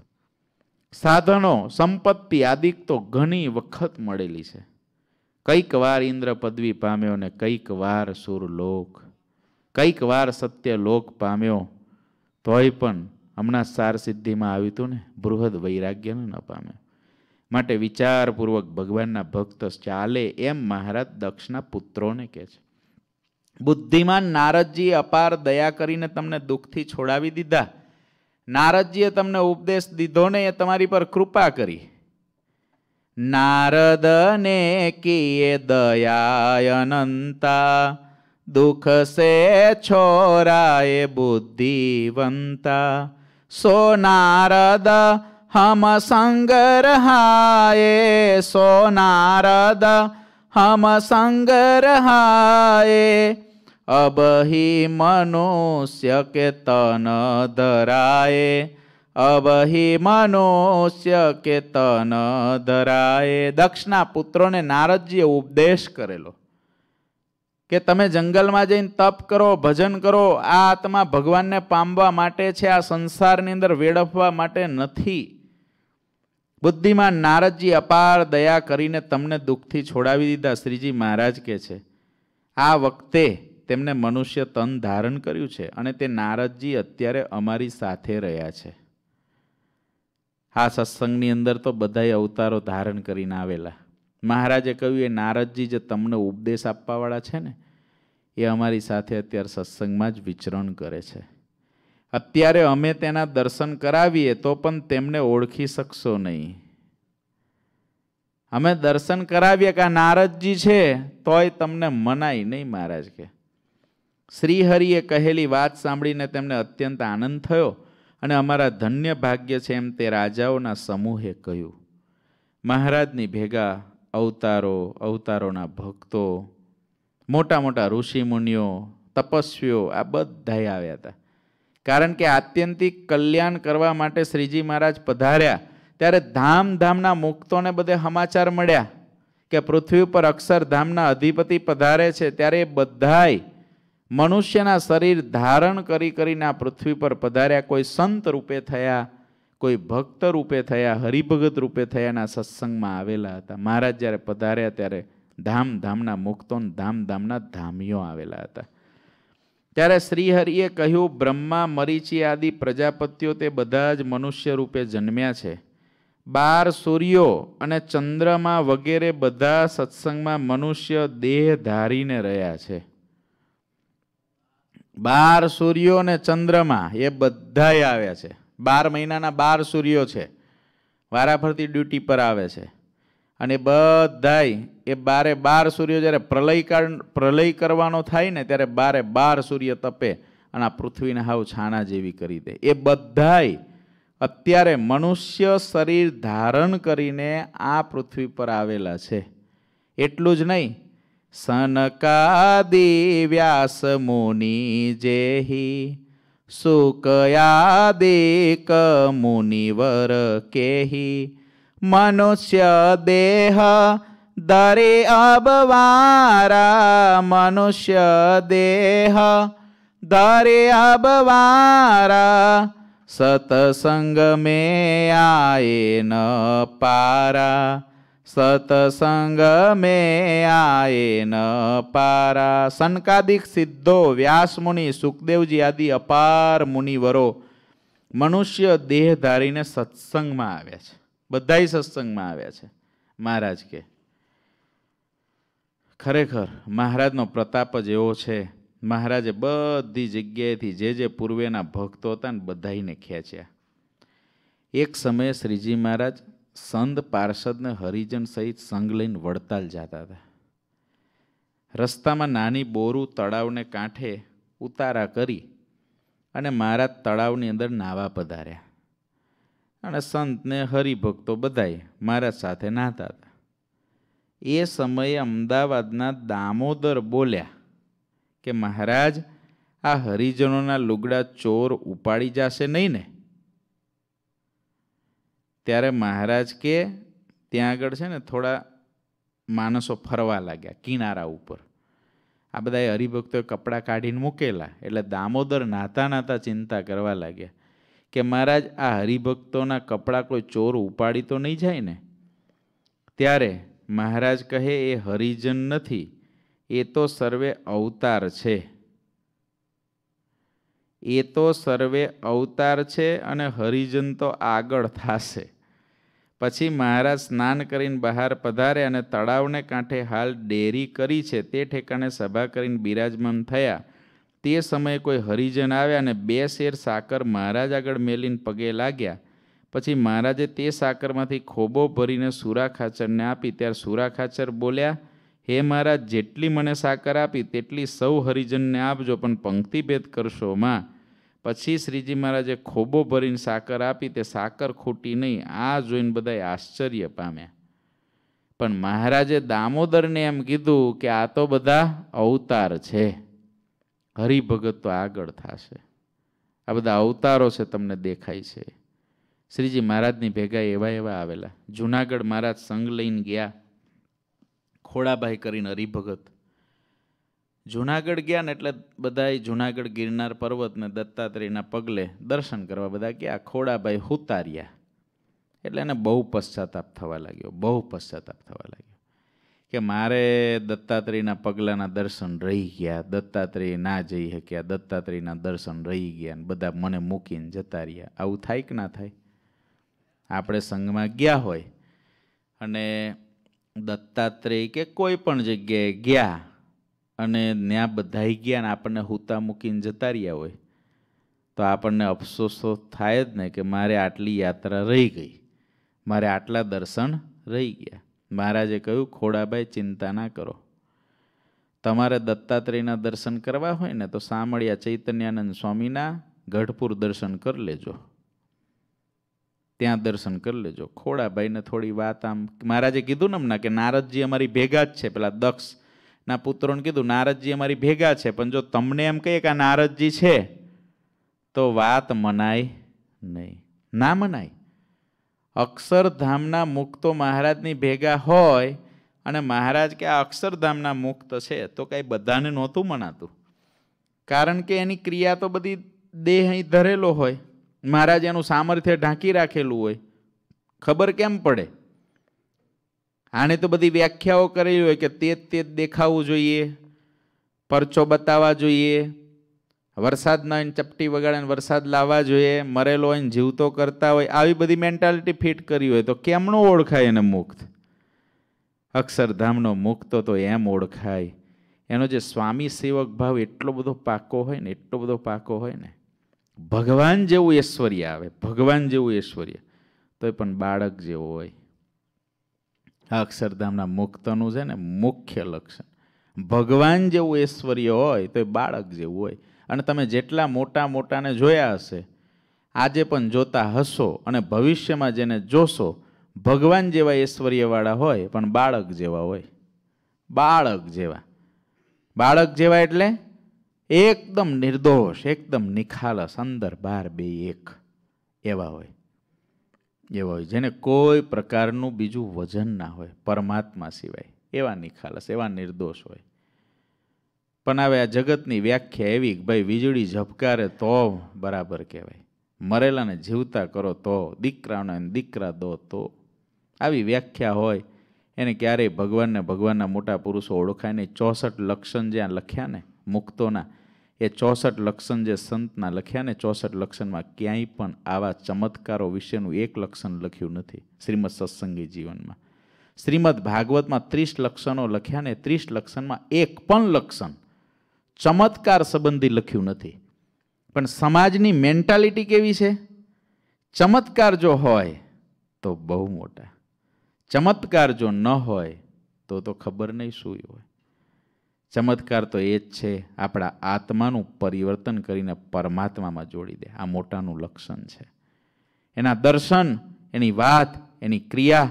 સાધનો સંપત્તિ આદિક તો ઘણી વખત મળેલી છે કંઈક વાર ઇન્દ્ર પદવી પામ્યો ને કંઈક વાર સુરલોક કંઈક વાર સત્ય લોક પામ્યો તોય પણ હમણાં સાર સિદ્ધિમાં આવ્યું હતું ને બૃહદ વૈરાગ્યને ન પામ્યો માટે વિચારપૂર્વક ભગવાનના ભક્ત ચાલે એમ મહારાજ દક્ષના પુત્રોને કહે છે બુદ્ધિમાન નારદજીએ અપાર દયા કરીને તમને દુઃખથી છોડાવી દીધા નારદજીએ તમને ઉપદેશ દીધો ને એ તમારી પર કૃપા કરી નારદને કિએ દયા અનંતા દુઃખ સે છોરાએ બુદ્ધિવંતા સો નારદ હમ સંગ રહાએ સો નારદ હમ સંગ રહાએ અબહી મનુષ્ય કે તન ધરાયે અબહી મનુષ્ય કેતન દક્ષના પુત્રોને નારદજીએ ઉપદેશ કરેલો કે તમે જંગલમાં જઈને તપ કરો ભજન કરો આ આત્મા ભગવાનને પામવા માટે છે આ સંસારની અંદર વેડફવા માટે નથી બુદ્ધિમાં નારદજી અપાર દયા કરીને તમને દુઃખથી છોડાવી દીધા શ્રીજી મહારાજ કહે છે આ વખતે તેમને મનુષ્ય તન ધારણ કર્યું છે અને તે નારદજી અત્યારે અમારી સાથે રહ્યા છે આ સત્સંગની અંદર તો બધાએ અવતારો ધારણ કરીને આવેલા મહારાજે કહ્યું એ નારદજી જે તમને ઉપદેશ આપવાવાળા છે ને એ અમારી સાથે અત્યારે સત્સંગમાં જ વિચરણ કરે છે અત્યારે અમે તેના દર્શન કરાવીએ તો પણ તેમને ઓળખી શકશો નહીં અમે દર્શન કરાવીએ કે આ નારદજી છે તોય તમને મનાય નહીં મહારાજ કે શ્રીહરિએ કહેલી વાત સાંભળીને તેમને અત્યંત આનંદ થયો અને અમારા ધન્ય ભાગ્ય છે એમ તે રાજાઓના સમૂહે કહ્યું મહારાજની ભેગા અવતારો અવતારોના ભક્તો મોટા મોટા ઋષિમુનિઓ તપસ્વીઓ આ બધાએ આવ્યા હતા કારણ કે આત્યંતિક કલ્યાણ કરવા માટે શ્રીજી મહારાજ પધાર્યા ત્યારે ધામધામના મુક્તોને બધે સમાચાર મળ્યા કે પૃથ્વી ઉપર અક્ષરધામના અધિપતિ પધારે છે ત્યારે એ બધાય મનુષ્યના શરીર ધારણ કરી કરીને આ પૃથ્વી પર પધાર્યા કોઈ સંત રૂપે થયા કોઈ ભક્ત રૂપે થયા હરિભગત રૂપે થયાના સત્સંગમાં આવેલા હતા મહારાજ જ્યારે પધાર્યા ત્યારે ધામધામના મુક્તો ધામધામના ધામીઓ આવેલા હતા ત્યારે શ્રીહરિએ કહ્યું બ્રહ્મા મરીચી આદિ પ્રજાપતિઓ તે બધા જ મનુષ્ય રૂપે જન્મ્યા છે બાર સૂર્યો અને ચંદ્રમાં વગેરે બધા સત્સંગમાં મનુષ્ય દેહ ધારીને રહ્યા છે બાર સૂર્યો અને ચંદ્રમા એ બધાય આવ્યા છે બાર મહિનાના બાર સૂર્યો છે વારાફરતી ડ્યુટી પર આવે છે અને બધાય એ બારે બાર સૂર્યો જ્યારે પ્રલય પ્રલય કરવાનો થાય ને ત્યારે બારે બાર સૂર્ય તપે અને આ પૃથ્વીને હાવ છાણા જેવી કરી દે એ બધાય અત્યારે મનુષ્ય શરીર ધારણ કરીને આ પૃથ્વી પર આવેલા છે એટલું જ નહીં सनकादि मुनि जेहि सुकयादमुनि मुनिवर केहि मनुष्य देह दरे अबवारा मनुष्य देह दरे अबवारा सत्सङ्गमे आय न पारा સતસંગ મે આએ પારા સનકાદિક સિદ્ધો વ્યાસમુનિ સુખદેવજી આદિ અપાર મુનિવરો મનુષ્ય દેહ ધારીને સત્સંગમાં આવ્યા છે બધાય સત્સંગમાં આવ્યા છે મહારાજ કે ખરેખર મહારાજનો પ્રતાપ જ એવો છે મહારાજે બધી જગ્યાએથી જે જે પૂર્વેના ભક્તો હતા ને બધાઈને ખેંચ્યા એક સમયે શ્રીજી મહારાજ સંત પાર્ષદને હરિજન સહિત સંગ લઈને વડતાલ જતા હતા રસ્તામાં નાની બોરું તળાવને કાંઠે ઉતારા કરી અને મારા તળાવની અંદર નાવા પધાર્યા અને સંતને હરિભક્તો બધાય મારા સાથે નાતા હતા એ સમયે અમદાવાદના દામોદર બોલ્યા કે મહારાજ આ હરિજનોના લુગડા ચોર ઉપાડી જશે નહીં ને ત્યારે મહારાજ કે ત્યાં આગળ છે ને થોડા માણસો ફરવા લાગ્યા કિનારા ઉપર આ બધા હરિભક્તોએ કપડાં કાઢીને મૂકેલા એટલે દામોદર નાતા નાતા ચિંતા કરવા લાગ્યા કે મહારાજ આ હરિભક્તોના કપડાં કોઈ ચોર ઉપાડી તો નહીં જાય ને ત્યારે મહારાજ કહે એ હરિજન નથી એ તો સર્વે અવતાર છે એ તો સર્વે અવતાર છે અને હરિજન તો આગળ થશે પછી મહારાજ સ્નાન કરીને બહાર પધારે અને તળાવને કાંઠે હાલ ડેરી કરી છે તે ઠેકાણે સભા કરીને બિરાજમાન થયા તે સમયે કોઈ હરિજન આવ્યા અને બે શેર સાકર મહારાજ આગળ મેલીને પગે લાગ્યા પછી મહારાજે તે સાકરમાંથી ખોબો ભરીને સુરા ખાચરને આપી ત્યારે સુરા ખાચર બોલ્યા હે મહારાજ જેટલી મને સાકર આપી તેટલી સૌ હરિજનને આપજો પણ પંક્તિભેદ કરશો માં પછી શ્રીજી મહારાજે ખોબો ભરીને સાકર આપી તે સાકર ખૂટી નહીં આ જોઈને બધાએ આશ્ચર્ય પામ્યા પણ મહારાજે દામોદરને એમ કીધું કે આ તો બધા અવતાર છે હરિભગત તો આગળ થશે આ બધા અવતારો છે તમને દેખાય છે શ્રીજી મહારાજની ભેગા એવા એવા આવેલા જુનાગઢ મહારાજ સંગ લઈને ગયા ખોડાભાઈ કરીને હરિભગત જુનાગઢ ગયા ને એટલે બધાય જુનાગઢ ગિરનાર પર્વતને દત્તાત્રેયના પગલે દર્શન કરવા બધા ગયા ખોડાભાઈ હુતાર્યા એટલે એને બહુ પશ્ચાતાપ થવા લાગ્યો બહુ પશ્ચાતાપ થવા લાગ્યો કે મારે દત્તાત્રેયના પગલાના દર્શન રહી ગયા દત્તાત્રેય ના જઈ શક્યા દત્તાત્રેયના દર્શન રહી ગયા ને બધા મને મૂકીને જતા રહ્યા આવું થાય કે ના થાય આપણે સંઘમાં ગયા હોય અને દત્તાત્રેય કે કોઈ પણ જગ્યાએ ગયા અને ત્યાં બધાઈ ગયા અને આપણને હૂતા મૂકીને જતા રહ્યા હોય તો આપણને અફસોસ તો થાય જ ને કે મારે આટલી યાત્રા રહી ગઈ મારે આટલા દર્શન રહી ગયા મહારાજે કહ્યું ખોડાભાઈ ચિંતા ના કરો તમારે દત્તાત્રેયના દર્શન કરવા હોય ને તો સામળિયા ચૈતન્યાનંદ સ્વામીના ગઢપુર દર્શન કરી લેજો ત્યાં દર્શન કરી લેજો ખોડાભાઈને થોડી વાત આમ મહારાજે કીધું ને હમણાં કે નારદજી અમારી ભેગા જ છે પેલા દક્ષ ના પુત્રોને કીધું નારદજી અમારી ભેગા છે પણ જો તમને એમ કહીએ કે આ નારદજી છે તો વાત મનાય નહીં ના મનાય અક્ષરધામના મુક્તો મહારાજની ભેગા હોય અને મહારાજ કે આ અક્ષરધામના મુક્ત છે તો કાંઈ બધાને નહોતું મનાતું કારણ કે એની ક્રિયા તો બધી દેહ અહીં ધરેલો હોય મહારાજ એનું સામર્થ્ય ઢાંકી રાખેલું હોય ખબર કેમ પડે આણે તો બધી વ્યાખ્યાઓ કરેલી હોય કે તે તે દેખાવું જોઈએ પરચો બતાવવા જોઈએ વરસાદના એને ચપટી વગાડે વરસાદ લાવવા જોઈએ મરેલો એને જીવતો કરતા હોય આવી બધી મેન્ટાલિટી ફિટ કરી હોય તો કેમનો ઓળખાય એને મુક્ત અક્ષરધામનો મુક્તો તો એમ ઓળખાય એનો જે સ્વામી સેવક ભાવ એટલો બધો પાકો હોય ને એટલો બધો પાકો હોય ને ભગવાન જેવું ઐશ્વર્ય આવે ભગવાન જેવું ઐશ્વર્ય તોય પણ બાળક જેવો હોય આ અક્ષરધામના મુક્તનું છે ને મુખ્ય લક્ષણ ભગવાન જેવું ઐશ્વર્ય હોય તો એ બાળક જેવું હોય અને તમે જેટલા મોટા મોટાને જોયા હશે આજે પણ જોતા હશો અને ભવિષ્યમાં જેને જોશો ભગવાન જેવા ઐશ્વર્યવાળા હોય પણ બાળક જેવા હોય બાળક જેવા બાળક જેવા એટલે એકદમ નિર્દોષ એકદમ નિખાલસ અંદર બાર બે એક એવા હોય એવા હોય જેને કોઈ પ્રકારનું બીજું વજન ના હોય પરમાત્મા સિવાય એવા નિખાલસ એવા નિર્દોષ હોય પણ હવે આ જગતની વ્યાખ્યા એવી કે ભાઈ વીજળી ઝબકારે તો બરાબર કહેવાય મરેલાને જીવતા કરો તો દીકરાનો એને દીકરા દો તો આવી વ્યાખ્યા હોય એને ક્યારેય ભગવાનને ભગવાનના મોટા પુરુષો ઓળખાય નહીં ચોસઠ લક્ષણ જ્યાં લખ્યા ને મુક્તોના એ ચોસઠ લક્ષણ જે સંતના લખ્યા ને ચોસઠ લક્ષણમાં ક્યાંય પણ આવા ચમત્કારો વિશેનું એક લક્ષણ લખ્યું નથી શ્રીમદ સત્સંગી જીવનમાં શ્રીમદ ભાગવતમાં ત્રીસ લક્ષણો લખ્યા ને ત્રીસ લક્ષણમાં એક પણ લક્ષણ ચમત્કાર સંબંધી લખ્યું નથી પણ સમાજની મેન્ટાલિટી કેવી છે ચમત્કાર જો હોય તો બહુ મોટા ચમત્કાર જો ન હોય તો તો ખબર નહીં શું હોય ચમત્કાર તો એ જ છે આપણા આત્માનું પરિવર્તન કરીને પરમાત્મામાં જોડી દે આ મોટાનું લક્ષણ છે એના દર્શન એની વાત એની ક્રિયા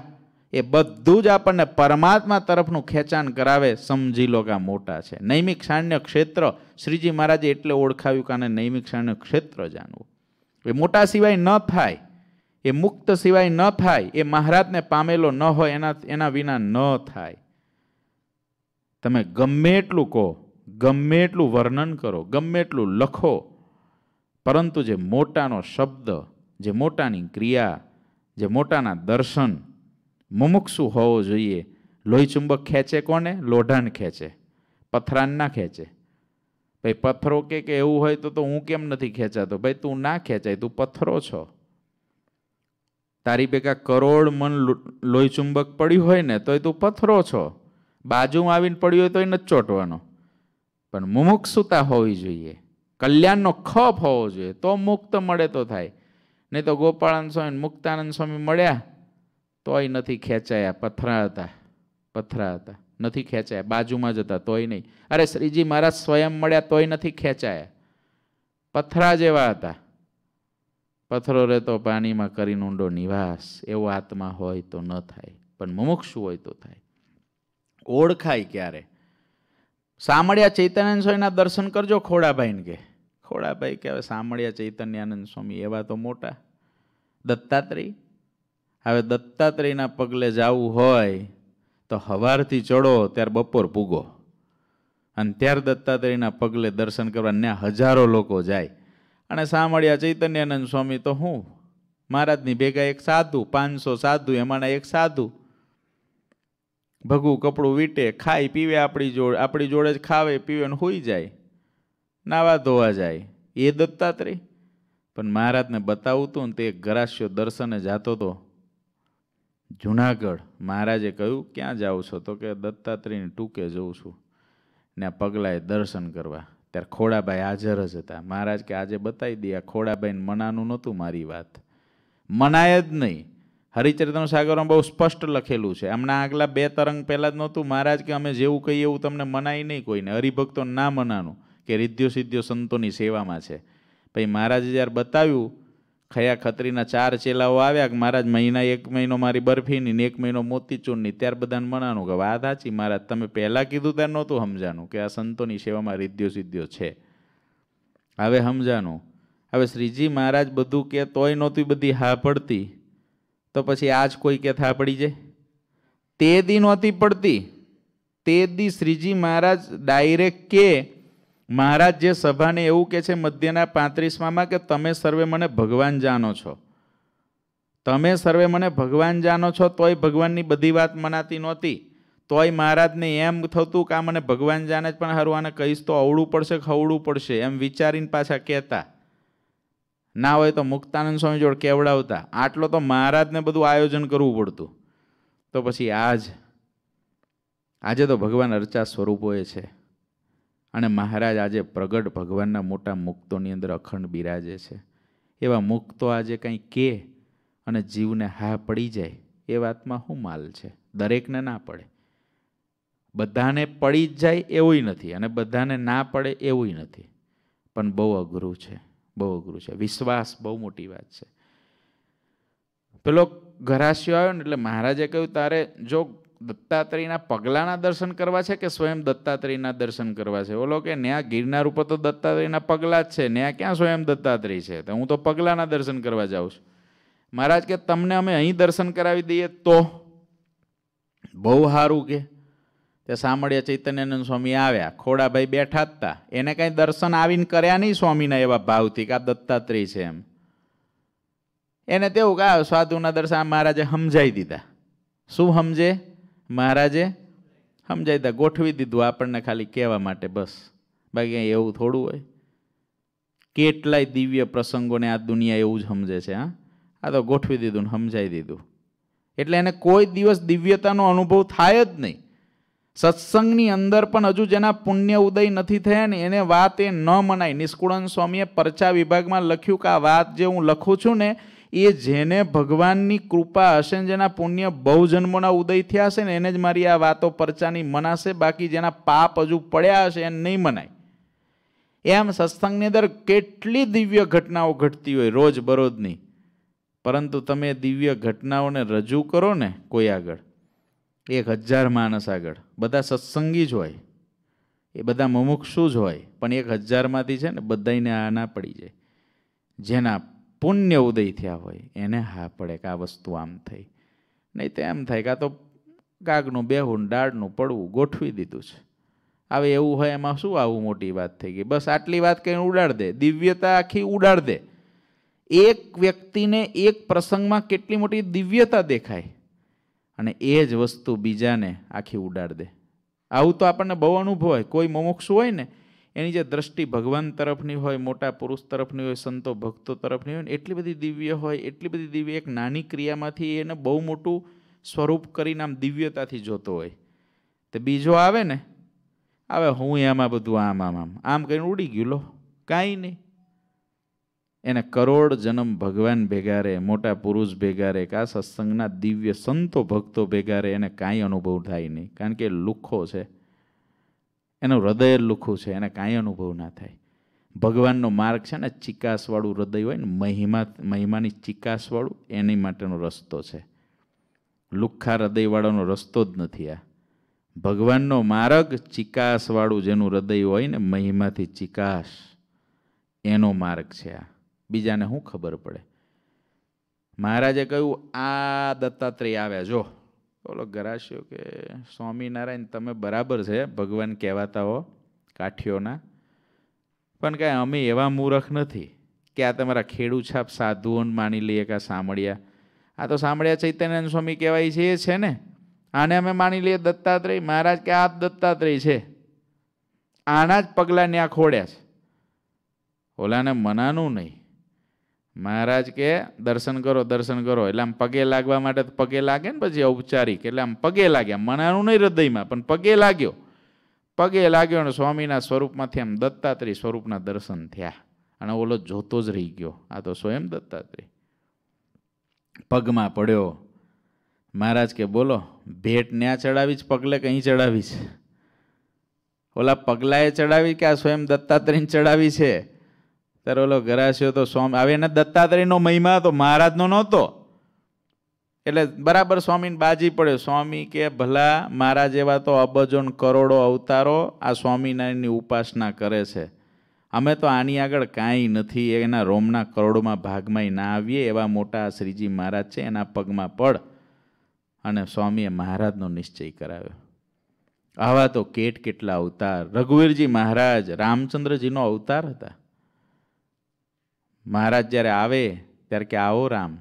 એ બધું જ આપણને પરમાત્મા તરફનું ખેંચાણ કરાવે સમજી લો કે આ મોટા છે નૈમિક સાણ્ય ક્ષેત્ર શ્રીજી મહારાજે એટલે ઓળખાવ્યું કે આને નૈમિક સાણ્ય ક્ષેત્ર જાણવું એ મોટા સિવાય ન થાય એ મુક્ત સિવાય ન થાય એ મહારાજને પામેલો ન હોય એના એના વિના ન થાય તમે ગમે એટલું કહો ગમે એટલું વર્ણન કરો ગમે એટલું લખો પરંતુ જે મોટાનો શબ્દ જે મોટાની ક્રિયા જે મોટાના દર્શન મુમુક્ષુ હોવો જોઈએ લોહી ચુંબક ખેંચે કોને લોઢાણ ખેંચે પથરાન ના ખેંચે ભાઈ પથરો કે કે એવું હોય તો તો હું કેમ નથી ખેંચાતો ભાઈ તું ના ખેંચાય તું પથરો છો તારી ભેગા કરોડ મન લોહી ચુંબક પડ્યું હોય ને તોય તું પથરો છો બાજુમાં આવીને પડ્યો તો એ ન ચોટવાનો પણ મુમુક્ષુતા હોવી જોઈએ કલ્યાણનો ખપ હોવો જોઈએ તો મુક્ત મળે તો થાય નહીં તો ગોપાળાનંદ સ્વામી મુક્તાનંદ સ્વામી મળ્યા તોય નથી ખેંચાયા પથરા હતા પથરા હતા નથી ખેંચાયા બાજુમાં જ હતા તોય નહીં અરે શ્રીજી મારા સ્વયં મળ્યા તોય નથી ખેંચાયા પથરા જેવા હતા પથરો રહેતો પાણીમાં કરીને ઊંડો નિવાસ એવો આત્મા હોય તો ન થાય પણ મુમુક્ષુ હોય તો થાય ઓળખાય ક્યારે સામળિયા ચૈતન્યાનંદ સ્વામીના દર્શન કરજો ખોડાભાઈને કે ખોડાભાઈ કે હવે સામળિયા ચૈતન્યાનંદ સ્વામી એવા તો મોટા દત્તાત્રેય હવે દત્તાત્રેયના પગલે જવું હોય તો હવારથી ચડો ત્યારે બપોર પૂગો અને ત્યાર દત્તાત્રેયના પગલે દર્શન કરવા ત્યાં હજારો લોકો જાય અને સાંભળ્યા ચૈતન્યાનંદ સ્વામી તો હું મહારાજની ભેગા એક સાધુ પાંચસો સાધુ એમાંના એક સાધુ ભગવું કપડું વીટે ખાય પીવે આપણી જોડે આપણી જોડે જ ખાવે પીવે ને હોઈ જાય નાવા ધોવા જાય એ દત્તાત્રેય પણ મહારાજને બતાવું હતું ને તે ગરાશ્યો દર્શને જાતો હતો જુનાગઢ મહારાજે કહ્યું ક્યાં જાઉં છો તો કે દત્તાત્રેયની ટૂંકે જઉં છું ને આ પગલાએ દર્શન કરવા ત્યારે ખોડાભાઈ હાજર જ હતા મહારાજ કે આજે બતાવી દે આ ખોડાભાઈને મનાનું નહોતું મારી વાત મનાય જ નહીં હરિચરિતન સાગરમાં બહુ સ્પષ્ટ લખેલું છે એમના આગલા બે તરંગ પહેલાં જ નહોતું મહારાજ કે અમે જેવું કહીએ એવું તમને મનાય નહીં કોઈને હરિભક્તો ના મનાનું કે રિદ્ધિઓ સિદ્ધિઓ સંતોની સેવામાં છે પછી મહારાજે જ્યારે બતાવ્યું ખયા ખત્રીના ચાર ચેલાઓ આવ્યા કે મહારાજ મહિના એક મહિનો મારી બરફીની ને એક મહિનો મોતીચૂરની ત્યાર બધાને મનાનું કે વાત સાચી મહારાજ તમે પહેલાં કીધું ત્યારે નહોતું સમજાનું કે આ સંતોની સેવામાં રિદ્ધિઓ સિદ્ધિઓ છે હવે સમજાનું હવે શ્રીજી મહારાજ બધું કે તોય નહોતી બધી હા પડતી તો પછી આજ કોઈ કે થા પડી જાય તે દી નહોતી પડતી તે દી શ્રીજી મહારાજ ડાયરેક્ટ કે મહારાજ જે સભાને એવું કે છે મધ્યના પાંત્રીસમાં કે તમે સર્વે મને ભગવાન જાણો છો તમે સર્વે મને ભગવાન જાણો છો તોય ભગવાનની બધી વાત મનાતી નહોતી તોય મહારાજને એમ થતું કે આ મને ભગવાન જાણે જ પણ હારું આને કહીશ તો અવળું પડશે ખવડું પડશે એમ વિચારીને પાછા કહેતા ના હોય તો મુક્તાનંદ સ્વામી જોડે કેવડાવતા આટલો તો મહારાજને બધું આયોજન કરવું પડતું તો પછી આજ આજે તો ભગવાન અર્ચા સ્વરૂપોએ છે અને મહારાજ આજે પ્રગટ ભગવાનના મોટા મુક્તોની અંદર અખંડ બિરાજે છે એવા મુક્તો આજે કંઈ કે અને જીવને હા પડી જાય એ વાતમાં શું માલ છે દરેકને ના પડે બધાને પડી જ જાય એવું નથી અને બધાને ના પડે એવું નથી પણ બહુ અઘરું છે બહુ અઘરું છે વિશ્વાસ બહુ મોટી વાત છે પેલો ઘરાશિયો આવ્યો ને એટલે મહારાજે કહ્યું તારે જો દત્તાત્રેયના પગલાના દર્શન કરવા છે કે સ્વયં દત્તાત્રેયના દર્શન કરવા છે ઓલો કે ન્યા ગિરનાર ઉપર તો દત્તાત્રેયના પગલા જ છે ન્યા ક્યાં સ્વયં દત્તાત્રેય છે તો હું તો પગલાના દર્શન કરવા જાઉં છું મહારાજ કે તમને અમે અહીં દર્શન કરાવી દઈએ તો બહુ સારું કે તે સાંભળ્યા ચૈતન્યાનંદ સ્વામી આવ્યા ખોડાભાઈ બેઠા હતા એને કાંઈ દર્શન આવીને કર્યા નહીં સ્વામીના એવા ભાવથી કે આ દત્તાત્રેય છે એમ એને તેવું કે સાધુના દર્શન મહારાજે સમજાવી દીધા શું સમજે મહારાજે સમજાવી દીધા ગોઠવી દીધું આપણને ખાલી કહેવા માટે બસ બાકી કંઈ એવું થોડું હોય કેટલાય દિવ્ય પ્રસંગોને આ દુનિયા એવું જ સમજે છે હા આ તો ગોઠવી દીધું ને સમજાવી દીધું એટલે એને કોઈ દિવસ દિવ્યતાનો અનુભવ થાય જ નહીં સત્સંગની અંદર પણ હજુ જેના પુણ્ય ઉદય નથી થયા ને એને વાત એ ન મનાય નિષ્કુળન સ્વામીએ પરચા વિભાગમાં લખ્યું કે આ વાત જે હું લખું છું ને એ જેને ભગવાનની કૃપા હશે ને જેના પુણ્ય બહુ જન્મોના ઉદય થયા હશે ને એને જ મારી આ વાતો પરચાની મનાશે બાકી જેના પાપ હજુ પડ્યા હશે એને નહીં મનાય એમ સત્સંગની અંદર કેટલી દિવ્ય ઘટનાઓ ઘટતી હોય રોજ બરોજની પરંતુ તમે દિવ્ય ઘટનાઓને રજૂ કરો ને કોઈ આગળ એક હજાર માણસ આગળ બધા સત્સંગી જ હોય એ બધા મુમુક્ષુ જ હોય પણ એક હજારમાંથી છે ને બધાને આ ના પડી જાય જેના પુણ્ય ઉદય થયા હોય એને હા પડે કે આ વસ્તુ આમ થઈ નહીં તો એમ થાય કે આ તો કાગનું બેહું ડાળનું પડવું ગોઠવી દીધું છે હવે એવું હોય એમાં શું આવું મોટી વાત થઈ ગઈ બસ આટલી વાત કહીને ઉડાડ દે દિવ્યતા આખી ઉડાડ દે એક વ્યક્તિને એક પ્રસંગમાં કેટલી મોટી દિવ્યતા દેખાય અને એ જ વસ્તુ બીજાને આખી ઉડાડ દે આવું તો આપણને બહુ અનુભવ હોય કોઈ મોમોક્ષ હોય ને એની જે દ્રષ્ટિ ભગવાન તરફની હોય મોટા પુરુષ તરફની હોય સંતો ભક્તો તરફની હોય ને એટલી બધી દિવ્ય હોય એટલી બધી દિવ્ય એક નાની ક્રિયામાંથી એને બહુ મોટું સ્વરૂપ કરીને આમ દિવ્યતાથી જોતો હોય તો બીજો આવે ને આવે હું એમાં બધું આમ આમ આમ આમ કરીને ઉડી ગયું લો કાંઈ નહીં એને કરોડ જન્મ ભગવાન ભેગા રહે મોટા પુરુષ ભેગા રહે કે આ સત્સંગના દિવ્ય સંતો ભક્તો ભેગા રહે એને કાંઈ અનુભવ થાય નહીં કારણ કે લુખ્ખો છે એનું હૃદય લુખ્ખું છે એને કાંઈ અનુભવ ના થાય ભગવાનનો માર્ગ છે ને ચિકાસવાળું હૃદય હોય ને મહિમા મહિમાની ચિકાસવાળું એની માટેનો રસ્તો છે લુખ્ખા હૃદયવાળાનો રસ્તો જ નથી આ ભગવાનનો માર્ગ ચિકાસવાળું જેનું હૃદય હોય ને મહિમાથી ચિકાસ એનો માર્ગ છે આ બીજાને શું ખબર પડે મહારાજે કહ્યું આ દત્તાત્રેય આવ્યા જો બોલો ગરાશ્યો કે સ્વામિનારાયણ તમે બરાબર છે ભગવાન કહેવાતા હો કાઠીઓના પણ કાંઈ અમે એવા મૂરખ નથી કે આ તમારા ખેડૂ છાપ સાધુઓને માની લઈએ કે સાંભળ્યા આ તો સાંભળ્યા ચૈતન્ય સ્વામી કહેવાય છે એ છે ને આને અમે માની લઈએ દત્તાત્રેય મહારાજ કે આ દત્તાત્રેય છે આના જ પગલાં ત્યાં ખોડ્યા છે ઓલાને મનાનું નહીં મહારાજ કે દર્શન કરો દર્શન કરો એટલે આમ પગે લાગવા માટે તો પગે લાગે ને પછી ઔપચારિક એટલે આમ પગે લાગ્યા મનાનું નહીં હૃદયમાં પણ પગે લાગ્યો પગે લાગ્યો અને સ્વામીના સ્વરૂપમાંથી આમ દત્તાત્રેય સ્વરૂપના દર્શન થયા અને ઓલો જોતો જ રહી ગયો આ તો સ્વયં દત્તાત્રેય પગમાં પડ્યો મહારાજ કે બોલો ભેટ ન્યા ચડાવીશ પગલે કંઈ ચડાવી છે ઓલા પગલાએ ચડાવી કે આ સ્વયં દત્તાત્રેયને ચડાવી છે ત્યારે ઓલો ગરાસ્યો તો સ્વામી આવે એને દત્તાત્રેયનો મહિમા તો મહારાજનો નહોતો એટલે બરાબર સ્વામીને બાજી પડ્યો સ્વામી કે ભલા મહારાજ એવા તો અબજોન કરોડો અવતારો આ સ્વામિનારાયણની ઉપાસના કરે છે અમે તો આની આગળ કાંઈ નથી એના રોમના કરોડોમાં ભાગમાંય ના આવીએ એવા મોટા શ્રીજી મહારાજ છે એના પગમાં પડ અને સ્વામીએ મહારાજનો નિશ્ચય કરાવ્યો આવા તો કેટ કેટલા અવતાર રઘુવીરજી મહારાજ રામચંદ્રજીનો અવતાર હતા મહારાજ જ્યારે આવે ત્યારે કે આવો રામ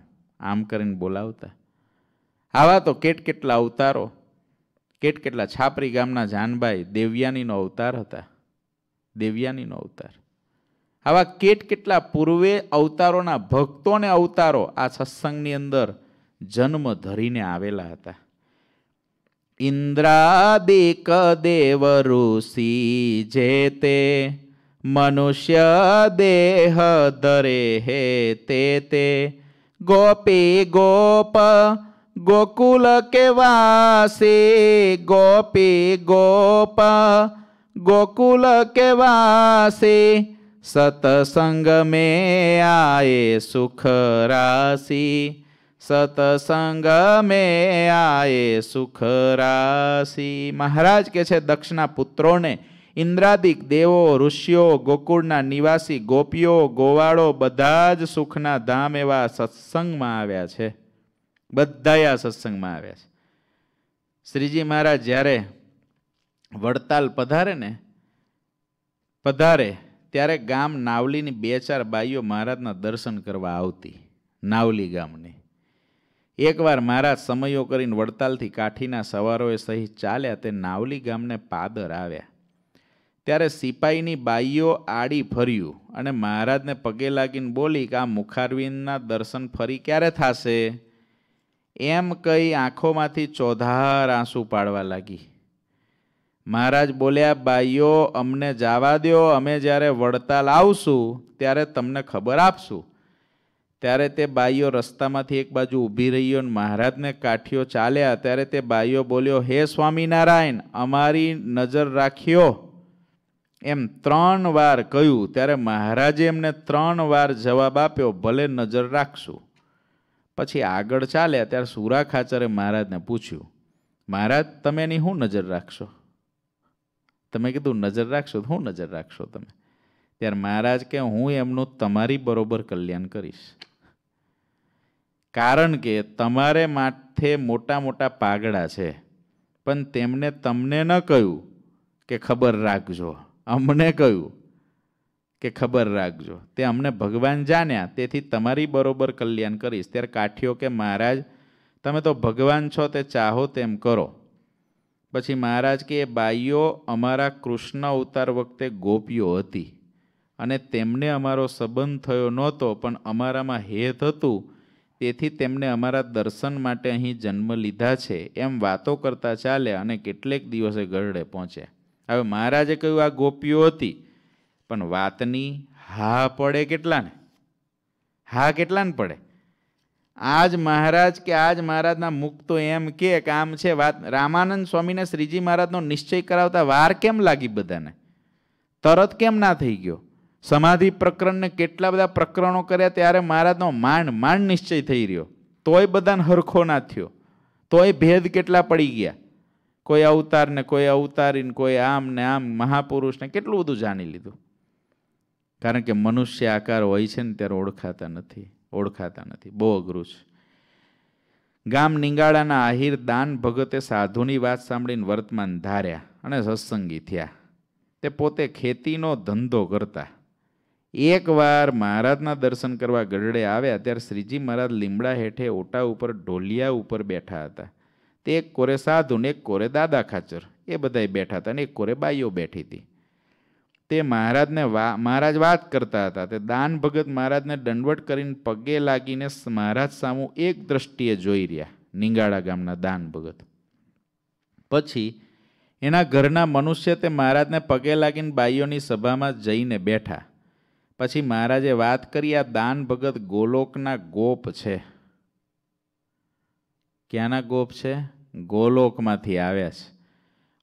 આમ કરીને બોલાવતા આવા તો કેટ કેટલા અવતારો કેટ કેટલા છાપરી ગામના જાનભાઈ દેવ્યાનીનો અવતાર હતા દેવ્યાનીનો અવતાર આવા કેટ કેટલા પૂર્વે અવતારોના ભક્તોને અવતારો આ સત્સંગની અંદર જન્મ ધરીને આવેલા હતા ઇન્દ્રાદિક દેવ ઋષિ જે તે મનુષ્ય દેહ દરે હે તે તે ગોપી ગોપ ગોકુલ કે વાસી ગોપી ગોપ ગોકુલ કે વાસી સતસંગ મે આયે સુખ રાશી સતસંગ મે આયે સુખ રાશી મહારાજ કે છે દક્ષના પુત્રોને ઇન્દ્રાદિક દેવો ઋષિઓ ગોકુળના નિવાસી ગોપીઓ ગોવાળો બધા જ સુખના ધામ એવા સત્સંગમાં આવ્યા છે બધા આ સત્સંગમાં આવ્યા છે શ્રીજી મહારાજ જ્યારે વડતાલ પધારે ને પધારે ત્યારે ગામ નાવલીની બે ચાર બાઈઓ મહારાજના દર્શન કરવા આવતી નાવલી ગામની એકવાર મહારાજ સમયો કરીને વડતાલથી કાઠીના સવારોએ સહિત ચાલ્યા તે નાવલી ગામને પાદર આવ્યા ત્યારે સિપાહીની બાઈઓ આડી ફર્યું અને મહારાજને પગે લાગીને બોલી કે આ મુખારવીનના દર્શન ફરી ક્યારે થશે એમ કહી આંખોમાંથી ચોધાર આંસુ પાડવા લાગી મહારાજ બોલ્યા બાઈઓ અમને જાવા દો અમે જ્યારે વડતાલ આવશું ત્યારે તમને ખબર આપશું ત્યારે તે બાઈઓ રસ્તામાંથી એક બાજુ ઊભી રહ્યો અને મહારાજને કાઠીઓ ચાલ્યા ત્યારે તે બાઈઓ બોલ્યો હે સ્વામિનારાયણ અમારી નજર રાખ્યો એમ ત્રણ વાર કહ્યું ત્યારે મહારાજે એમને ત્રણ વાર જવાબ આપ્યો ભલે નજર રાખશું પછી આગળ ચાલ્યા ત્યારે સુરા ખાચરે મહારાજને પૂછ્યું મહારાજ તમે એની શું નજર રાખશો તમે કીધું નજર રાખશો તો શું નજર રાખશો તમે ત્યારે મહારાજ કે હું એમનું તમારી બરોબર કલ્યાણ કરીશ કારણ કે તમારે માથે મોટા મોટા પાગડા છે પણ તેમણે તમને ન કહ્યું કે ખબર રાખજો અમને કહ્યું કે ખબર રાખજો તે અમને ભગવાન જાણ્યા તેથી તમારી બરોબર કલ્યાણ કરીશ ત્યારે કાઠિયો કે મહારાજ તમે તો ભગવાન છો તે ચાહો તેમ કરો પછી મહારાજ કે એ બાઈઓ અમારા કૃષ્ણ અવતાર વખતે ગોપીઓ હતી અને તેમને અમારો સંબંધ થયો નહોતો પણ અમારામાં હેત હતું તેથી તેમણે અમારા દર્શન માટે અહીં જન્મ લીધા છે એમ વાતો કરતા ચાલ્યા અને કેટલેક દિવસે ગરડે પહોંચ્યા હવે મહારાજે કહ્યું આ ગોપીઓ હતી પણ વાતની હા પડે કેટલાને હા કેટલાને પડે આજ મહારાજ કે આજ મહારાજના મુખ તો એમ કે આમ છે વાત રામાનંદ સ્વામીને શ્રીજી મહારાજનો નિશ્ચય કરાવતા વાર કેમ લાગી બધાને તરત કેમ ના થઈ ગયો સમાધિ પ્રકરણને કેટલા બધા પ્રકરણો કર્યા ત્યારે મહારાજનો માંડ માંડ નિશ્ચય થઈ રહ્યો તોય બધાને હરખો ના થયો તોય ભેદ કેટલા પડી ગયા કોઈ અવતાર ને કોઈ અવતારીને કોઈ આમ ને આમ મહાપુરુષને કેટલું બધું જાણી લીધું કારણ કે મનુષ્ય આકાર હોય છે ને ત્યારે ઓળખાતા નથી ઓળખાતા નથી બહુ અઘરું છે ગામ નિંગાળાના આહિર દાન ભગતે સાધુની વાત સાંભળીને વર્તમાન ધાર્યા અને સત્સંગી થયા તે પોતે ખેતીનો ધંધો કરતા એકવાર મહારાજના દર્શન કરવા ગઢડે આવ્યા ત્યારે શ્રીજી મહારાજ લીમડા હેઠે ઓટા ઉપર ઢોલિયા ઉપર બેઠા હતા તે એક કોરે સાધુ ને એક કોરે દાદા ખાચર એ બધાય બેઠા હતા અને એક કોરે બાઈઓ બેઠી હતી તે મહારાજને વા મહારાજ વાત કરતા હતા તે દાન ભગત મહારાજને દંડવટ કરીને પગે લાગીને મહારાજ સામું એક દ્રષ્ટિએ જોઈ રહ્યા નિંગાળા ગામના દાન ભગત પછી એના ઘરના મનુષ્ય તે મહારાજને પગે લાગીને બાઈઓની સભામાં જઈને બેઠા પછી મહારાજે વાત કરી આ દાન ભગત ગોલોકના ગોપ છે ક્યાંના ગોપ છે ગોલોકમાંથી આવ્યા છે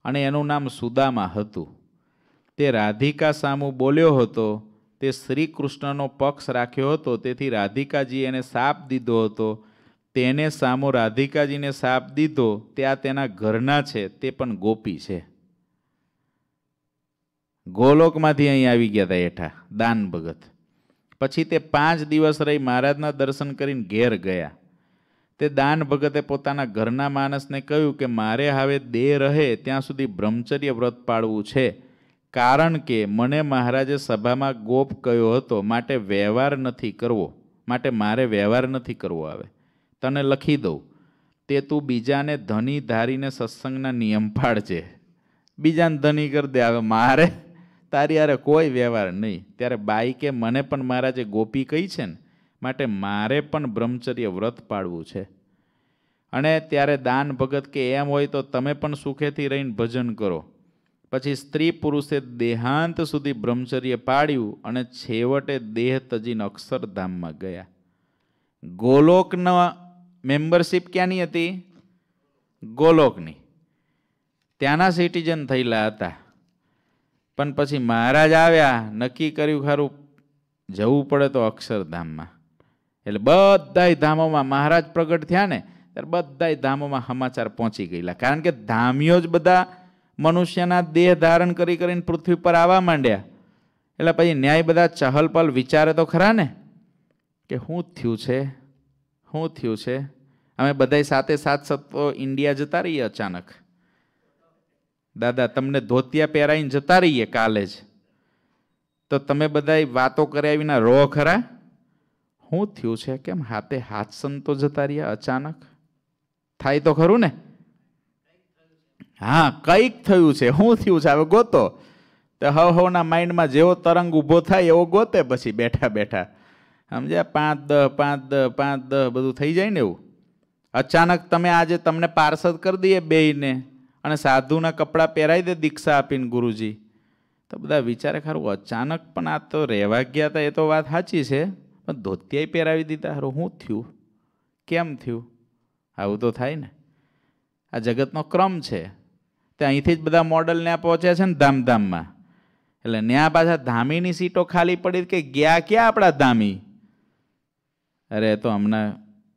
અને એનું નામ સુદામા હતું તે રાધિકા સામુ બોલ્યો હતો તે શ્રી કૃષ્ણનો પક્ષ રાખ્યો હતો તેથી રાધિકાજી એને સાપ દીધો હતો તેને સામો રાધિકાજીને સાપ દીધો તે આ તેના ઘરના છે તે પણ ગોપી છે ગોલોકમાંથી અહીં આવી ગયા હતા હેઠા દાન ભગત પછી તે પાંચ દિવસ રહી મહારાજના દર્શન કરીને ઘેર ગયા તે દાન ભગતે પોતાના ઘરના માણસને કહ્યું કે મારે હવે દેહ રહે ત્યાં સુધી બ્રહ્મચર્ય વ્રત પાળવું છે કારણ કે મને મહારાજે સભામાં ગોપ કહ્યો હતો માટે વ્યવહાર નથી કરવો માટે મારે વ્યવહાર નથી કરવો આવે તને લખી દઉં તે તું બીજાને ધની ધારીને સત્સંગના નિયમ પાડજે બીજાને ધની કરી દે આવે મારે તારી યારે કોઈ વ્યવહાર નહીં ત્યારે બાઈકે મને પણ મારા જે ગોપી કહી છે ને માટે મારે પણ બ્રહ્મચર્ય વ્રત પાડવું છે અને ત્યારે દાન ભગત કે એમ હોય તો તમે પણ સુખેથી રહીને ભજન કરો પછી સ્ત્રી પુરુષે દેહાંત સુધી બ્રહ્મચર્ય પાડ્યું અને છેવટે દેહ તજીને અક્ષરધામમાં ગયા ગોલોકના મેમ્બરશીપ ક્યાંની હતી ગોલોકની ત્યાંના સિટીઝન થયેલા હતા પણ પછી મહારાજ આવ્યા નક્કી કર્યું ખારું જવું પડે તો અક્ષરધામમાં એટલે બધાય ધામોમાં મહારાજ પ્રગટ થયા ને ત્યારે બધાય ધામોમાં સમાચાર પહોંચી ગયેલા કારણ કે ધામીઓ જ બધા મનુષ્યના દેહ ધારણ કરી કરીને પૃથ્વી પર આવવા માંડ્યા એટલે પછી ન્યાય બધા ચહલપહલ વિચારે તો ખરા ને કે શું થયું છે શું થયું છે અમે બધાય સાથે સાત સત્તો ઇન્ડિયા જતા રહીએ અચાનક દાદા તમને ધોતિયા પહેરાઈને જતા રહીએ કાલે જ તો તમે બધાય વાતો કર્યા વિના રો ખરા હું થયું છે કેમ હાથે હાથ સંતો જતા રહ્યા અચાનક થાય તો ખરું ને હા કંઈક થયું છે શું થયું છે હવે ગોતો તો હવ હવના માઇન્ડમાં જેવો તરંગ ઊભો થાય એવો ગોતે પછી બેઠા બેઠા સમજ્યા પાંચ દહ પાંચ દહ પાંચ દહ બધું થઈ જાય ને એવું અચાનક તમે આજે તમને પાર્ષદ કરી દઈએ બેયને અને સાધુના કપડાં પહેરાવી દે દીક્ષા આપીને ગુરુજી તો બધા વિચારે ખરું અચાનક પણ આ તો રહેવા ગયા હતા એ તો વાત સાચી છે પણ ધોતિયાએ પહેરાવી દીધા હારું શું થયું કેમ થયું આવું તો થાય ને આ જગતનો ક્રમ છે તે અહીંથી જ બધા મોડલ ત્યાં પહોંચ્યા છે ને ધામધામમાં એટલે ત્યાં પાછા ધામીની સીટો ખાલી પડી કે ગયા ક્યાં આપણા ધામી અરે તો હમણાં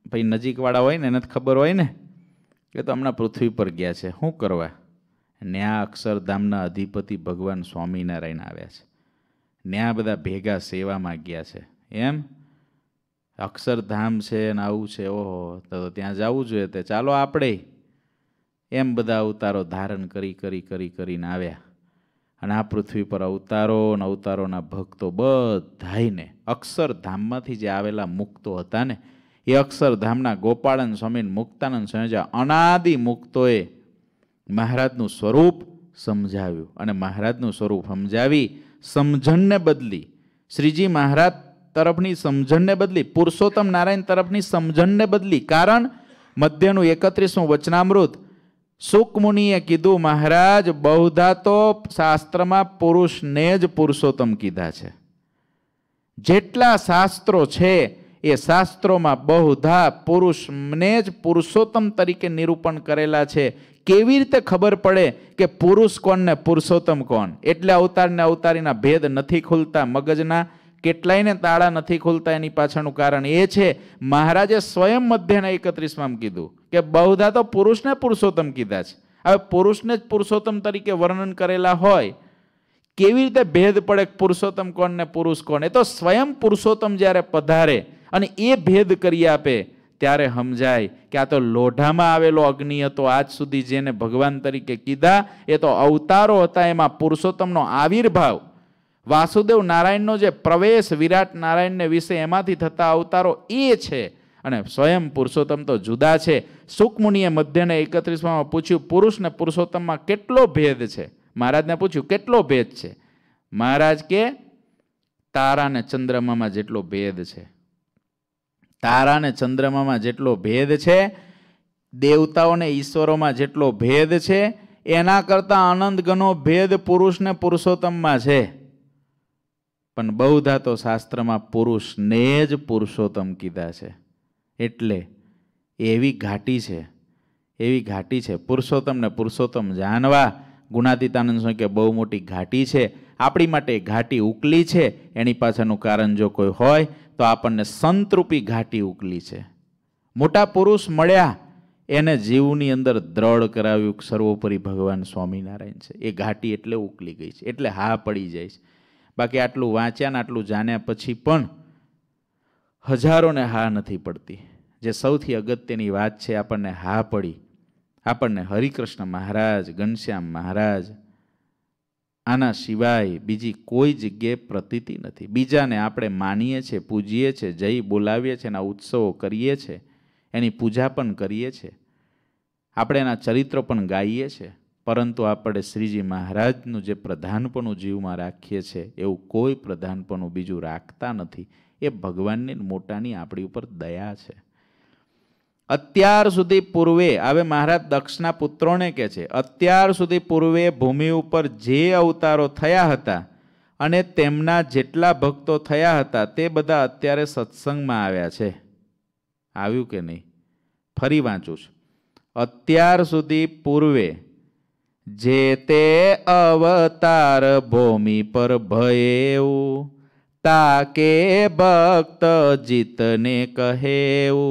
ભાઈ નજીકવાળા હોય ને એને જ ખબર હોય ને કે તો હમણાં પૃથ્વી પર ગયા છે શું કરવા ન્યા અક્ષરધામના અધિપતિ ભગવાન સ્વામિનારાયણ આવ્યા છે ન્યા બધા ભેગા સેવામાં ગયા છે એમ અક્ષરધામ છે ને આવું છે ઓહો તો ત્યાં જવું જોઈએ તે ચાલો આપણે એમ બધા અવતારો ધારણ કરી કરી કરી કરીને આવ્યા અને આ પૃથ્વી પર અવતારો અને અવતારોના ભક્તો બધાઈને અક્ષરધામમાંથી જે આવેલા મુક્તો હતા ને એ અક્ષરધામના ગોપાળન સ્વામી મુક્તાનંદ સ્વામી અનાદિ મુક્તોએ મહારાજનું સ્વરૂપ સમજાવ્યું અને મહારાજનું સ્વરૂપ સમજાવી સમજણને બદલી શ્રીજી મહારાજ તરફની સમજણને બદલી પુરુષોત્તમ નારાયણ તરફની સમજણને બદલી કારણ મધ્યનું એકત્રીસમું વચનામૃત સુકમુનિએ કીધું મહારાજ બહુધા તો શાસ્ત્રમાં પુરુષને જ પુરુષોત્તમ કીધા છે જેટલા શાસ્ત્રો છે એ શાસ્ત્રોમાં બહુધા પુરુષને જ પુરુષોત્તમ તરીકે નિરૂપણ કરેલા છે કેવી રીતે ખબર પડે કે પુરુષ કોણ ને પુરુષોત્તમ કોણ એટલે અવતારને અવતારીના ભેદ નથી ખુલતા મગજના કેટલાયને તાળા નથી ખુલતા એની પાછળનું કારણ એ છે મહારાજે સ્વયં મધ્યના એકત્રીસમાં કીધું કે બહુધા તો પુરુષને પુરુષોત્તમ કીધા છે હવે પુરુષને જ પુરુષોત્તમ તરીકે વર્ણન કરેલા હોય કેવી રીતે ભેદ પડે પુરુષોત્તમ કોણ ને પુરુષ કોણ એ તો સ્વયં પુરુષોત્તમ જ્યારે પધારે અને એ ભેદ કરી આપે ત્યારે સમજાય કે આ તો લોઢામાં આવેલો અગ્નિ હતો આજ સુધી જેને ભગવાન તરીકે કીધા એ તો અવતારો હતા એમાં પુરુષોત્તમનો આવિર્ભાવ વાસુદેવ નારાયણનો જે પ્રવેશ વિરાટ નારાયણને વિશે એમાંથી થતા અવતારો એ છે અને સ્વયં પુરુષોત્તમ તો જુદા છે સુકમુનિએ મધ્યને એકત્રીસમાં પૂછ્યું પુરુષને પુરુષોત્તમમાં કેટલો ભેદ છે મહારાજને પૂછ્યું કેટલો ભેદ છે મહારાજ કે તારા અને ચંદ્રમામાં જેટલો ભેદ છે તારા અને ચંદ્રમામાં જેટલો ભેદ છે દેવતાઓને ઈશ્વરોમાં જેટલો ભેદ છે એના કરતાં આનંદ ગણો ભેદ પુરુષને પુરુષોત્તમમાં છે પણ બહુધા તો શાસ્ત્રમાં પુરુષને જ પુરુષોત્તમ કીધા છે એટલે એવી ઘાટી છે એવી ઘાટી છે પુરુષોત્તમને પુરુષોત્તમ જાણવા ગુણાતીતાનંદ સ્વામી કે બહુ મોટી ઘાટી છે આપણી માટે ઘાટી ઉકલી છે એની પાછળનું કારણ જો કોઈ હોય તો આપણને સંતૃપી ઘાટી ઉકલી છે મોટા પુરુષ મળ્યા એને જીવની અંદર દ્રઢ કરાવ્યું સર્વોપરી ભગવાન સ્વામિનારાયણ છે એ ઘાટી એટલે ઉકલી ગઈ છે એટલે હા પડી જાય છે બાકી આટલું વાંચ્યા ને આટલું જાણ્યા પછી પણ હજારોને હા નથી પડતી જે સૌથી અગત્યની વાત છે આપણને હા પડી આપણને હરિકૃષ્ણ મહારાજ ઘનશ્યામ મહારાજ આના સિવાય બીજી કોઈ જગ્યાએ પ્રતીતિ નથી બીજાને આપણે માનીએ છીએ પૂજીએ છીએ જઈ બોલાવીએ છીએ એના ઉત્સવો કરીએ છીએ એની પૂજા પણ કરીએ છીએ આપણે એના ચરિત્રો પણ ગાઈએ છીએ પરંતુ આપણે શ્રીજી મહારાજનું જે પ્રધાનપણું જીવમાં રાખીએ છીએ એવું કોઈ પ્રધાનપણું બીજું રાખતા નથી એ ભગવાનની મોટાની આપણી ઉપર દયા છે અત્યાર સુધી પૂર્વે હવે મહારાજ દક્ષના પુત્રોને કહે છે અત્યાર સુધી પૂર્વે ભૂમિ ઉપર જે અવતારો થયા હતા અને તેમના જેટલા ભક્તો થયા હતા તે બધા અત્યારે સત્સંગમાં આવ્યા છે આવ્યું કે નહીં ફરી વાંચું છું અત્યાર સુધી પૂર્વે जेते अवतार भूमि पर भयेऊ ताके भक्त जितने कहेऊ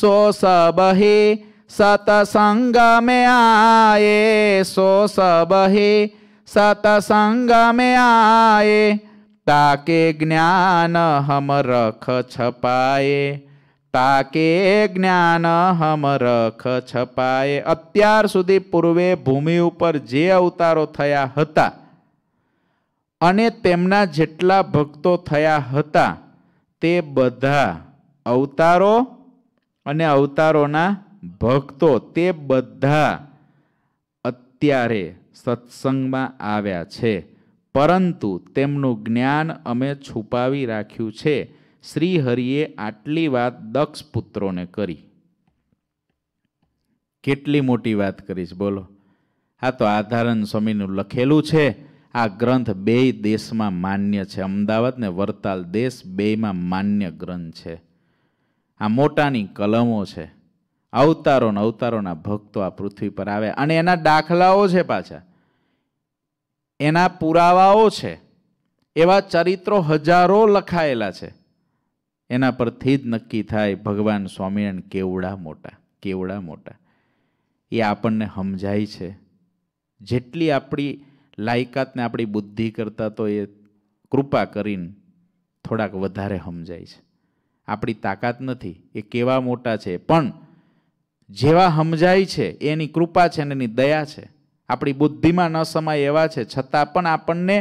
सो सब ही सतसंग में आए सो सब ही सतसंग में आए ताके ज्ञान हम रख छपाए તાકે જ્ઞાન હમરખ છપાએ અત્યાર સુધી પૂર્વે ભૂમિ ઉપર જે અવતારો થયા હતા અને તેમના જેટલા ભક્તો થયા હતા તે બધા અવતારો અને અવતારોના ભક્તો તે બધા અત્યારે સત્સંગમાં આવ્યા છે પરંતુ તેમનું જ્ઞાન અમે છુપાવી રાખ્યું છે શ્રી હરિએ આટલી વાત દક્ષ પુત્રોને કરી કેટલી મોટી વાત કરીશ બોલો હા તો આધારણ સ્વામીનું લખેલું છે આ ગ્રંથ બે દેશમાં માન્ય છે અમદાવાદ ને વરતાલ દેશ બેમાં માન્ય ગ્રંથ છે આ મોટાની કલમો છે અવતારો ને અવતારોના ભક્તો આ પૃથ્વી પર આવે અને એના દાખલાઓ છે પાછા એના પુરાવાઓ છે એવા ચરિત્રો હજારો લખાયેલા છે એના પરથી જ નક્કી થાય ભગવાન સ્વામિનારાયણ કેવડા મોટા કેવડા મોટા એ આપણને સમજાય છે જેટલી આપણી લાયકાતને આપણી બુદ્ધિ કરતાં તો એ કૃપા કરીને થોડાક વધારે સમજાય છે આપણી તાકાત નથી એ કેવા મોટા છે પણ જેવા સમજાય છે એની કૃપા છે ને એની દયા છે આપણી બુદ્ધિમાં ન સમાય એવા છે છતાં પણ આપણને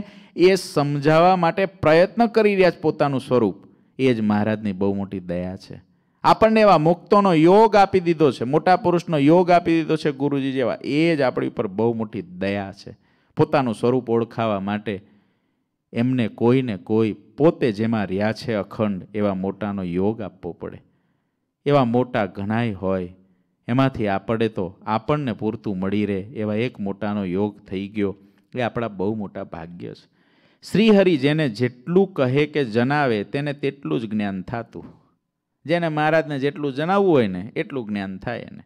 એ સમજાવવા માટે પ્રયત્ન કરી રહ્યા છે પોતાનું સ્વરૂપ એ જ મહારાજની બહુ મોટી દયા છે આપણને એવા મુક્તોનો યોગ આપી દીધો છે મોટા પુરુષનો યોગ આપી દીધો છે ગુરુજી જેવા એ જ આપણી ઉપર બહુ મોટી દયા છે પોતાનું સ્વરૂપ ઓળખાવા માટે એમને કોઈને કોઈ પોતે જેમાં રહ્યા છે અખંડ એવા મોટાનો યોગ આપવો પડે એવા મોટા ઘણાય હોય એમાંથી આપણે તો આપણને પૂરતું મળી રહે એવા એક મોટાનો યોગ થઈ ગયો એ આપણા બહુ મોટા ભાગ્ય છે શ્રીહરિ જેને જેટલું કહે કે જણાવે તેને તેટલું જ જ્ઞાન થતું જેને મહારાજને જેટલું જણાવવું હોય ને એટલું જ્ઞાન થાય એને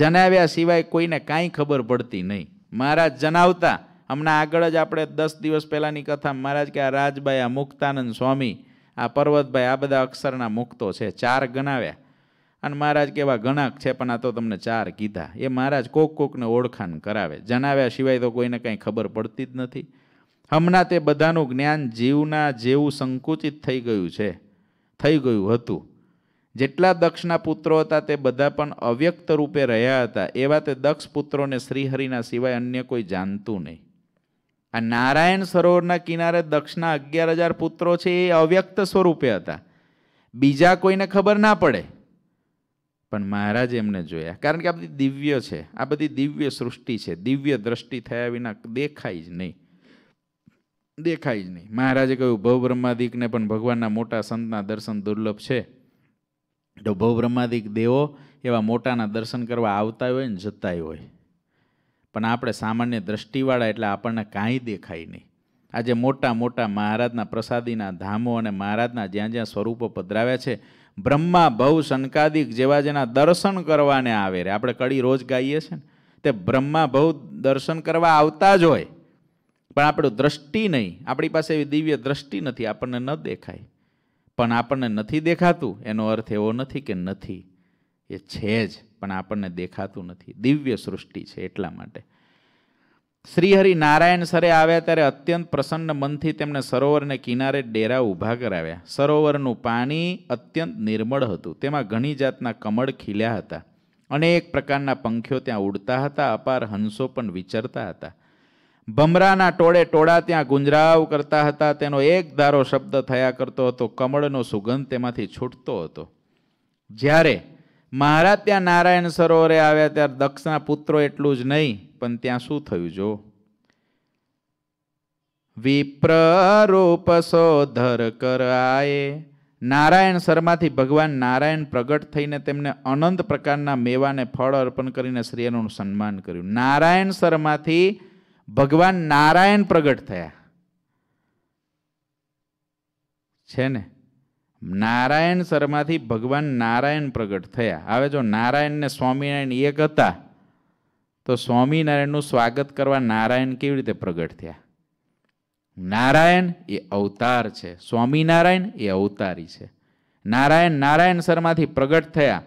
જણાવ્યા સિવાય કોઈને કાંઈ ખબર પડતી નહીં મહારાજ જણાવતા હમણાં આગળ જ આપણે દસ દિવસ પહેલાંની કથા મહારાજ કે આ રાજભાઈ આ મુક્તાનંદ સ્વામી આ પર્વતભાઈ આ બધા અક્ષરના મુક્તો છે ચાર ગણાવ્યા અને મહારાજ કેવા ગણાક છે પણ આ તો તમને ચાર કીધા એ મહારાજ કોક કોકને ઓળખાણ કરાવે જણાવ્યા સિવાય તો કોઈને કાંઈ ખબર પડતી જ નથી હમણાં તે બધાનું જ્ઞાન જીવના જેવું સંકુચિત થઈ ગયું છે થઈ ગયું હતું જેટલા દક્ષના પુત્રો હતા તે બધા પણ અવ્યક્ત રૂપે રહ્યા હતા એવા તે દક્ષ પુત્રોને શ્રીહરિના સિવાય અન્ય કોઈ જાણતું નહીં આ નારાયણ સરોવરના કિનારે દક્ષના અગિયાર હજાર પુત્રો છે એ અવ્યક્ત સ્વરૂપે હતા બીજા કોઈને ખબર ના પડે પણ મહારાજ એમને જોયા કારણ કે આ બધી દિવ્ય છે આ બધી દિવ્ય સૃષ્ટિ છે દિવ્ય દ્રષ્ટિ થયા વિના દેખાય જ નહીં દેખાય જ નહીં મહારાજે કહ્યું ભવ બ્રહ્માદિકને પણ ભગવાનના મોટા સંતના દર્શન દુર્લભ છે તો ભવ બ્રહ્માદિક દેવો એવા મોટાના દર્શન કરવા આવતા હોય ને જતાય હોય પણ આપણે સામાન્ય દ્રષ્ટિવાળા એટલે આપણને કાંઈ દેખાય નહીં આજે મોટા મોટા મહારાજના પ્રસાદીના ધામો અને મહારાજના જ્યાં જ્યાં સ્વરૂપો પધરાવ્યા છે બ્રહ્મા ભવ શંકાદિક જેવા જેના દર્શન કરવાને આવે રે આપણે કડી રોજ ગાઈએ છીએ ને તે બ્રહ્મા ભવ દર્શન કરવા આવતા જ હોય પણ આપણું દ્રષ્ટિ નહીં આપણી પાસે એવી દિવ્ય દ્રષ્ટિ નથી આપણને ન દેખાય પણ આપણને નથી દેખાતું એનો અર્થ એવો નથી કે નથી એ છે જ પણ આપણને દેખાતું નથી દિવ્ય સૃષ્ટિ છે એટલા માટે શ્રીહરિ નારાયણ સરે આવ્યા ત્યારે અત્યંત પ્રસન્ન મનથી તેમણે સરોવરને કિનારે ડેરા ઊભા કરાવ્યા સરોવરનું પાણી અત્યંત નિર્મળ હતું તેમાં ઘણી જાતના કમળ ખીલ્યા હતા અનેક પ્રકારના પંખીઓ ત્યાં ઉડતા હતા અપાર હંસો પણ વિચરતા હતા ભમરાના ટોળે ટોળા ત્યાં ગુંજરાવ કરતા હતા તેનો એક ધારો શબ્દ થયા કરતો હતો કમળનો સુગંધ તેમાંથી છૂટતો હતો જ્યારે મહારાજ ત્યાં નારાયણ સરોવરે આવ્યા ત્યારે દક્ષના પુત્રો એટલું જ નહીં પણ ત્યાં શું થયું જો વિપ્રરૂપ રૂપ સોધર કરાએ નારાયણ સરમાંથી ભગવાન નારાયણ પ્રગટ થઈને તેમને અનંત પ્રકારના મેવાને ફળ અર્પણ કરીને શ્રીનું સન્માન કર્યું નારાયણ સરમાંથી ભગવાન નારાયણ પ્રગટ થયા છે ને નારાયણ શર્માથી ભગવાન નારાયણ પ્રગટ થયા હવે જો નારાયણ ને સ્વામિનારાયણ એક હતા તો સ્વામિનારાયણનું સ્વાગત કરવા નારાયણ કેવી રીતે પ્રગટ થયા નારાયણ એ અવતાર છે સ્વામિનારાયણ એ અવતારી છે નારાયણ નારાયણ શર્માથી પ્રગટ થયા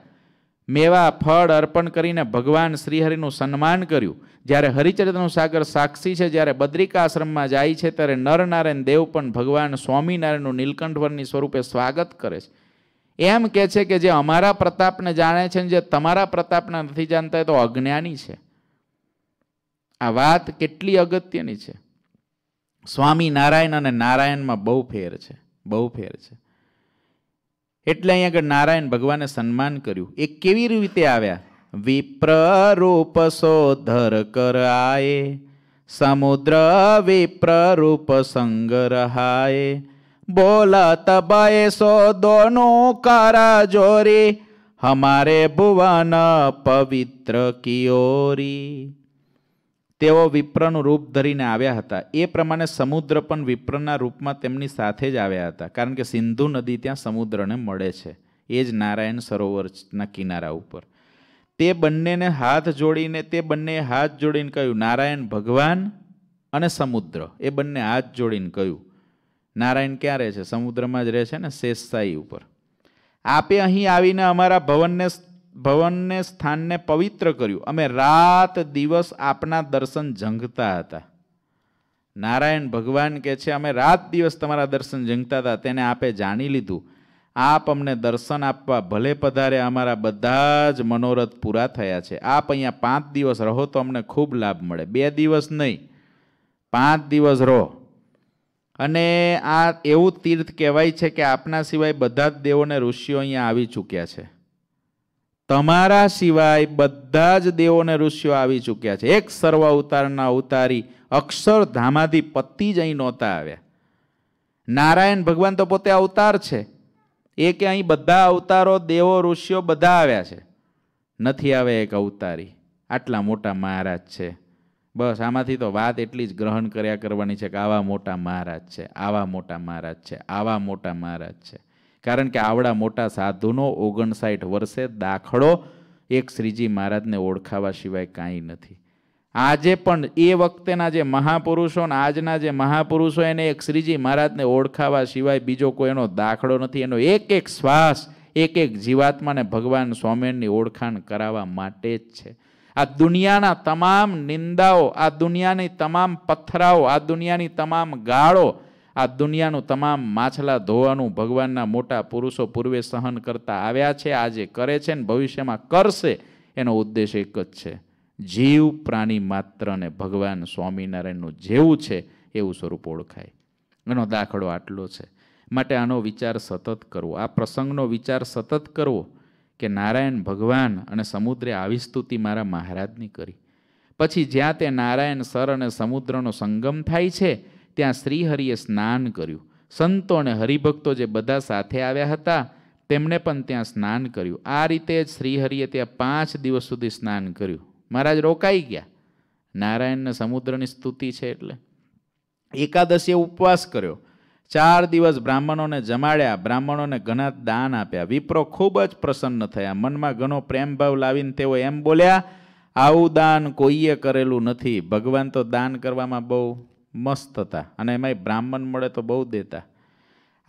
મેવા ફળ અર્પણ કરીને ભગવાન શ્રીહરિનું સન્માન કર્યું જ્યારે હરિચરિત્રનું સાગર સાક્ષી છે જ્યારે બદ્રિકાશ્રમમાં જાય છે ત્યારે નરનારાયણ દેવ પણ ભગવાન સ્વામિનારાયણનું નીલકંઠવરની સ્વરૂપે સ્વાગત કરે છે એમ કહે છે કે જે અમારા પ્રતાપને જાણે છે ને જે તમારા પ્રતાપને નથી જાણતા તો અજ્ઞાની છે આ વાત કેટલી અગત્યની છે સ્વામિનારાયણ અને નારાયણમાં બહુ ફેર છે બહુ ફેર છે એટલે અહીં આગળ નારાયણ ભગવાને સન્માન કર્યું એ કેવી રીતે આવ્યા વિપ્રરૂપ રૂપ સોધર કરાયે સમુદ્ર વિપ્ર રૂપ સંગ રહાયે બોલા બય સો દોનો કારા જોરી હમારે ભુવન પવિત્ર કિયોરી તેઓ વિપ્રનું રૂપ ધરીને આવ્યા હતા એ પ્રમાણે સમુદ્ર પણ વિપ્રના રૂપમાં તેમની સાથે જ આવ્યા હતા કારણ કે સિંધુ નદી ત્યાં સમુદ્રને મળે છે એ જ નારાયણ સરોવરના કિનારા ઉપર તે બંનેને હાથ જોડીને તે બંને હાથ જોડીને કહ્યું નારાયણ ભગવાન અને સમુદ્ર એ બંને હાથ જોડીને કહ્યું નારાયણ ક્યાં રહે છે સમુદ્રમાં જ રહે છે ને શેષશાહી ઉપર આપે અહીં આવીને અમારા ભવનને ભવનને સ્થાનને પવિત્ર કર્યું અમે રાત દિવસ આપના દર્શન જંગતા હતા નારાયણ ભગવાન કહે છે અમે રાત દિવસ તમારા દર્શન જંગતા હતા તેને આપે જાણી લીધું આપ અમને દર્શન આપવા ભલે પધારે અમારા બધા જ મનોરથ પૂરા થયા છે આપ અહીંયા પાંચ દિવસ રહો તો અમને ખૂબ લાભ મળે બે દિવસ નહીં પાંચ દિવસ રહો અને આ એવું તીર્થ કહેવાય છે કે આપના સિવાય બધા જ દેવોને ઋષિઓ અહીંયા આવી ચૂક્યા છે તમારા સિવાય બધા જ દેવોને ઋષિઓ આવી ચૂક્યા છે એક સર્વ અવતારના અવતારી અક્ષરધામાથી પતિ જ અહીં નહોતા આવ્યા નારાયણ ભગવાન તો પોતે અવતાર છે એ કે અહીં બધા અવતારો દેવો ઋષિઓ બધા આવ્યા છે નથી આવે એક અવતારી આટલા મોટા મહારાજ છે બસ આમાંથી તો વાત એટલી જ ગ્રહણ કર્યા કરવાની છે કે આવા મોટા મહારાજ છે આવા મોટા મહારાજ છે આવા મોટા મહારાજ છે કારણ કે આવડા મોટા સાધુનો ઓગણસાઠ વર્ષે દાખલો એક શ્રીજી મહારાજને ઓળખાવા સિવાય કાંઈ નથી આજે પણ એ વખતેના જે મહાપુરુષો અને આજના જે મહાપુરુષો એને એક શ્રીજી મહારાજને ઓળખાવા સિવાય બીજો કોઈ એનો દાખલો નથી એનો એક એક શ્વાસ એક એક જીવાત્માને ભગવાન સ્વામિનારાયણની ઓળખાણ કરાવવા માટે જ છે આ દુનિયાના તમામ નિંદાઓ આ દુનિયાની તમામ પથરાઓ આ દુનિયાની તમામ ગાળો આ દુનિયાનું તમામ માછલા ધોવાનું ભગવાનના મોટા પુરુષો પૂર્વે સહન કરતા આવ્યા છે આજે કરે છે ને ભવિષ્યમાં કરશે એનો ઉદ્દેશ એક જ છે જીવ પ્રાણી માત્રને ભગવાન સ્વામિનારાયણનું જેવું છે એવું સ્વરૂપ ઓળખાય એનો દાખલો આટલો છે માટે આનો વિચાર સતત કરવો આ પ્રસંગનો વિચાર સતત કરવો કે નારાયણ ભગવાન અને સમુદ્રે આવી સ્તુતિ મારા મહારાજની કરી પછી જ્યાં તે નારાયણ સર અને સમુદ્રનો સંગમ થાય છે ત્યાં શ્રીહરિએ સ્નાન કર્યું સંતો અને હરિભક્તો જે બધા સાથે આવ્યા હતા તેમણે પણ ત્યાં સ્નાન કર્યું આ રીતે જ શ્રીહરિએ ત્યાં પાંચ દિવસ સુધી સ્નાન કર્યું મહારાજ રોકાઈ ગયા નારાયણને સમુદ્રની સ્તુતિ છે એટલે એકાદશીએ ઉપવાસ કર્યો ચાર દિવસ બ્રાહ્મણોને જમાડ્યા બ્રાહ્મણોને ઘણા દાન આપ્યા વિપ્રો ખૂબ જ પ્રસન્ન થયા મનમાં ઘણો પ્રેમભાવ લાવીને તેઓ એમ બોલ્યા આવું દાન કોઈએ કરેલું નથી ભગવાન તો દાન કરવામાં બહુ મસ્ત હતા અને એમાંય બ્રાહ્મણ મળે તો બહુ દેતા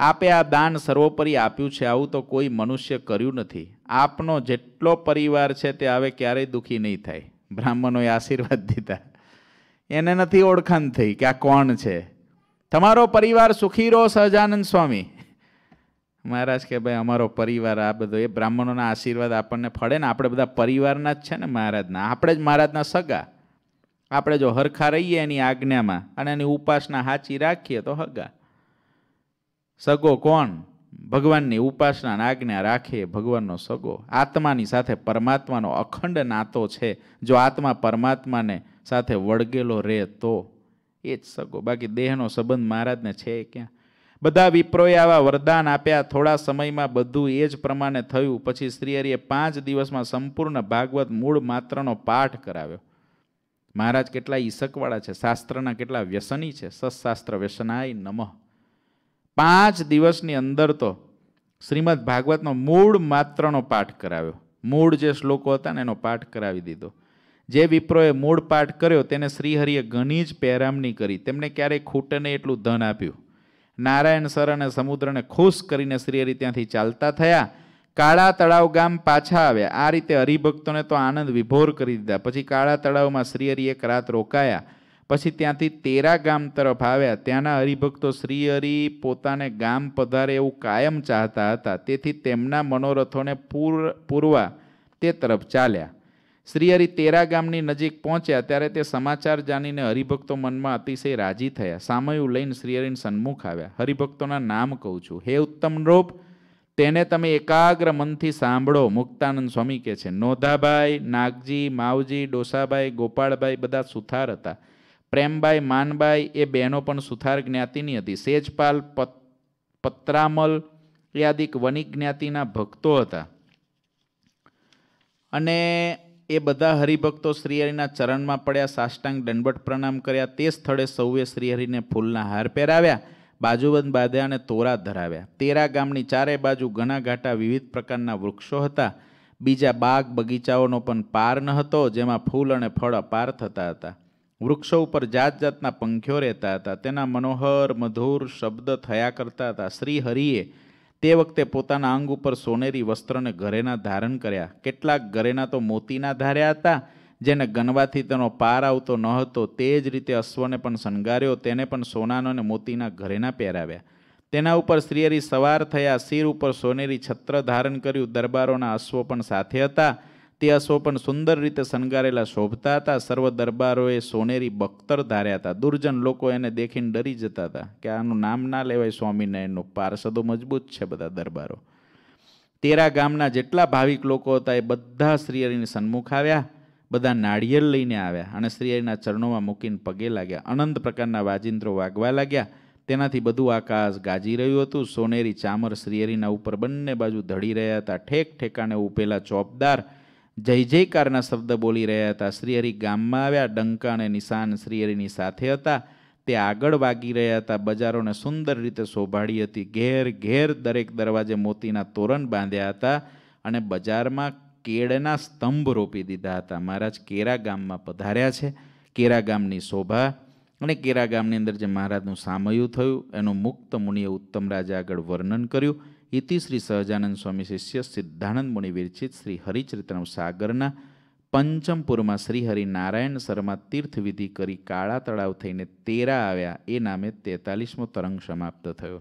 આપે આ દાન સર્વોપરી આપ્યું છે આવું તો કોઈ મનુષ્ય કર્યું નથી આપનો જેટલો પરિવાર છે તે હવે ક્યારેય દુઃખી નહીં થાય બ્રાહ્મણોએ આશીર્વાદ દીધા એને નથી ઓળખાણ થઈ કે આ કોણ છે તમારો પરિવાર સુખી રહો સહજાનંદ સ્વામી મહારાજ કે ભાઈ અમારો પરિવાર આ બધો એ બ્રાહ્મણોના આશીર્વાદ આપણને ફળે ને આપણે બધા પરિવારના જ છે ને મહારાજના આપણે જ મહારાજના સગા આપણે જો હરખા રહીએ એની આજ્ઞામાં અને એની ઉપાસના સાચી રાખીએ તો હગા સગો કોણ ભગવાનની ઉપાસના આજ્ઞા રાખે ભગવાનનો સગો આત્માની સાથે પરમાત્માનો અખંડ નાતો છે જો આત્મા પરમાત્માને સાથે વળગેલો રહે તો એ જ સગો બાકી દેહનો સંબંધ મહારાજને છે ક્યાં બધા વિપ્રોએ આવા વરદાન આપ્યા થોડા સમયમાં બધું એ જ પ્રમાણે થયું પછી શ્રીહરિએ પાંચ દિવસમાં સંપૂર્ણ ભાગવત મૂળ માત્રનો પાઠ કરાવ્યો મહારાજ કેટલા ઈસકવાળા છે શાસ્ત્રના કેટલા વ્યસની છે સશાસ્ત્ર વ્યસનાય નમઃ પાંચ દિવસની અંદર તો શ્રીમદ ભાગવતનો મૂળ માત્રનો પાઠ કરાવ્યો મૂળ જે શ્લોકો હતા ને એનો પાઠ કરાવી દીધો જે વિપ્રોએ મૂળ પાઠ કર્યો તેને શ્રીહરિએ ઘણી જ પહેરામણી કરી તેમને ક્યારેય ખૂટને એટલું ધન આપ્યું નારાયણ સર અને સમુદ્રને ખુશ કરીને શ્રીહરિ ત્યાંથી ચાલતા થયા કાળા તળાવ ગામ પાછા આવ્યા આ રીતે હરિભક્તોને તો આનંદ વિભોર કરી દીધા પછી કાળા તળાવમાં શ્રીહરિ એક રાત રોકાયા પછી ત્યાંથી તેરા ગામ તરફ આવ્યા ત્યાંના હરિભક્તો શ્રીહરિ પોતાને ગામ પધારે એવું કાયમ ચાહતા હતા તેથી તેમના મનોરથોને પૂર પૂરવા તે તરફ ચાલ્યા શ્રીહરિ તેરા ગામની નજીક પહોંચ્યા ત્યારે તે સમાચાર જાણીને હરિભક્તો મનમાં અતિશય રાજી થયા સામયું લઈને શ્રીહરિને સન્મુખ આવ્યા હરિભક્તોના નામ કહું છું હે ઉત્તમ રૂપ તેને તમે એકાગ્ર મનથી સાંભળો મુક્તાનંદ સ્વામી કહે છે નોધાભાઈ નાગજી માવજી ડોસાભાઈ ગોપાળભાઈ બધા સુથાર હતા પ્રેમભાઈ માનભાઈ એ બહેનો પણ સુથાર જ્ઞાતિની હતી સેજપાલ પત્રામલ યાદિક વનિક જ્ઞાતિના ભક્તો હતા અને એ બધા હરિભક્તો શ્રીહરિના ચરણમાં પડ્યા સાષ્ટાંગ દંડવટ પ્રણામ કર્યા તે સ્થળે સૌએ શ્રીહરિને ફૂલના હાર પહેરાવ્યા બાજુબંધ બાંધ્યા તોરા ધરાવ્યા તેરા ગામની ચારે બાજુ ઘણા ઘાટા વિવિધ પ્રકારના વૃક્ષો હતા બીજા બાગ બગીચાઓનો પણ પાર ન હતો જેમાં ફૂલ અને ફળ અપાર થતા હતા વૃક્ષો ઉપર જાત જાતના પંખીઓ રહેતા હતા તેના મનોહર મધુર શબ્દ થયા કરતા હતા શ્રી હરિએ તે વખતે પોતાના અંગ ઉપર સોનેરી વસ્ત્રને ઘરેના ધારણ કર્યા કેટલાક ઘરેના તો મોતીના ધાર્યા હતા જેને ગનવાથી તેનો પાર આવતો ન હતો તે જ રીતે અશ્વને પણ શણગાર્યો તેને પણ સોનાનો અને મોતીના ઘરેના પહેરાવ્યા તેના ઉપર શ્રીયરી સવાર થયા શિર ઉપર સોનેરી છત્ર ધારણ કર્યું દરબારોના અશ્વો પણ સાથે હતા તે અશ્વો પણ સુંદર રીતે શણગારેલા શોભતા હતા સર્વ દરબારોએ સોનેરી બખ્તર ધાર્યા હતા દુર્જન લોકો એને દેખીને ડરી જતા હતા કે આનું નામ ના લેવાય સ્વામિનારાયણનું પાર્ષદો મજબૂત છે બધા દરબારો તેરા ગામના જેટલા ભાવિક લોકો હતા એ બધા શ્રીહરિની સન્મુખ આવ્યા બધા નાળિયેર લઈને આવ્યા અને શ્રીહરિના ચરણોમાં મૂકીને પગે લાગ્યા અનંત પ્રકારના વાજિંત્રો વાગવા લાગ્યા તેનાથી બધું આકાશ ગાજી રહ્યું હતું સોનેરી ચામર શ્રીહરિના ઉપર બંને બાજુ ધડી રહ્યા હતા ઠેક ઠેકાણે ઉભેલા ચોપદાર જય જયકારના શબ્દ બોલી રહ્યા હતા શ્રીહરિ ગામમાં આવ્યા ડંકા અને નિશાન શ્રીહરિની સાથે હતા તે આગળ વાગી રહ્યા હતા બજારોને સુંદર રીતે શોભાળી હતી ઘેર ઘેર દરેક દરવાજે મોતીના તોરણ બાંધ્યા હતા અને બજારમાં કેળના સ્તંભ રોપી દીધા હતા મહારાજ કેરા ગામમાં પધાર્યા છે કેરા ગામની શોભા અને કેરા ગામની અંદર જે મહારાજનું સામયું થયું એનું મુક્ત મુનિએ ઉત્તમ રાજા આગળ વર્ણન કર્યું ઇતિ શ્રી સહજાનંદ સ્વામી શિષ્ય સિદ્ધાનંદ મુનિ વિરચિત શ્રી હરિચરિત્રમ સાગરના પંચમપુરમાં શ્રીહરિ નારાયણ શર્મા તીર્થવિધિ કરી કાળા તળાવ થઈને તેરા આવ્યા એ નામે તેતાલીસમો તરંગ સમાપ્ત થયો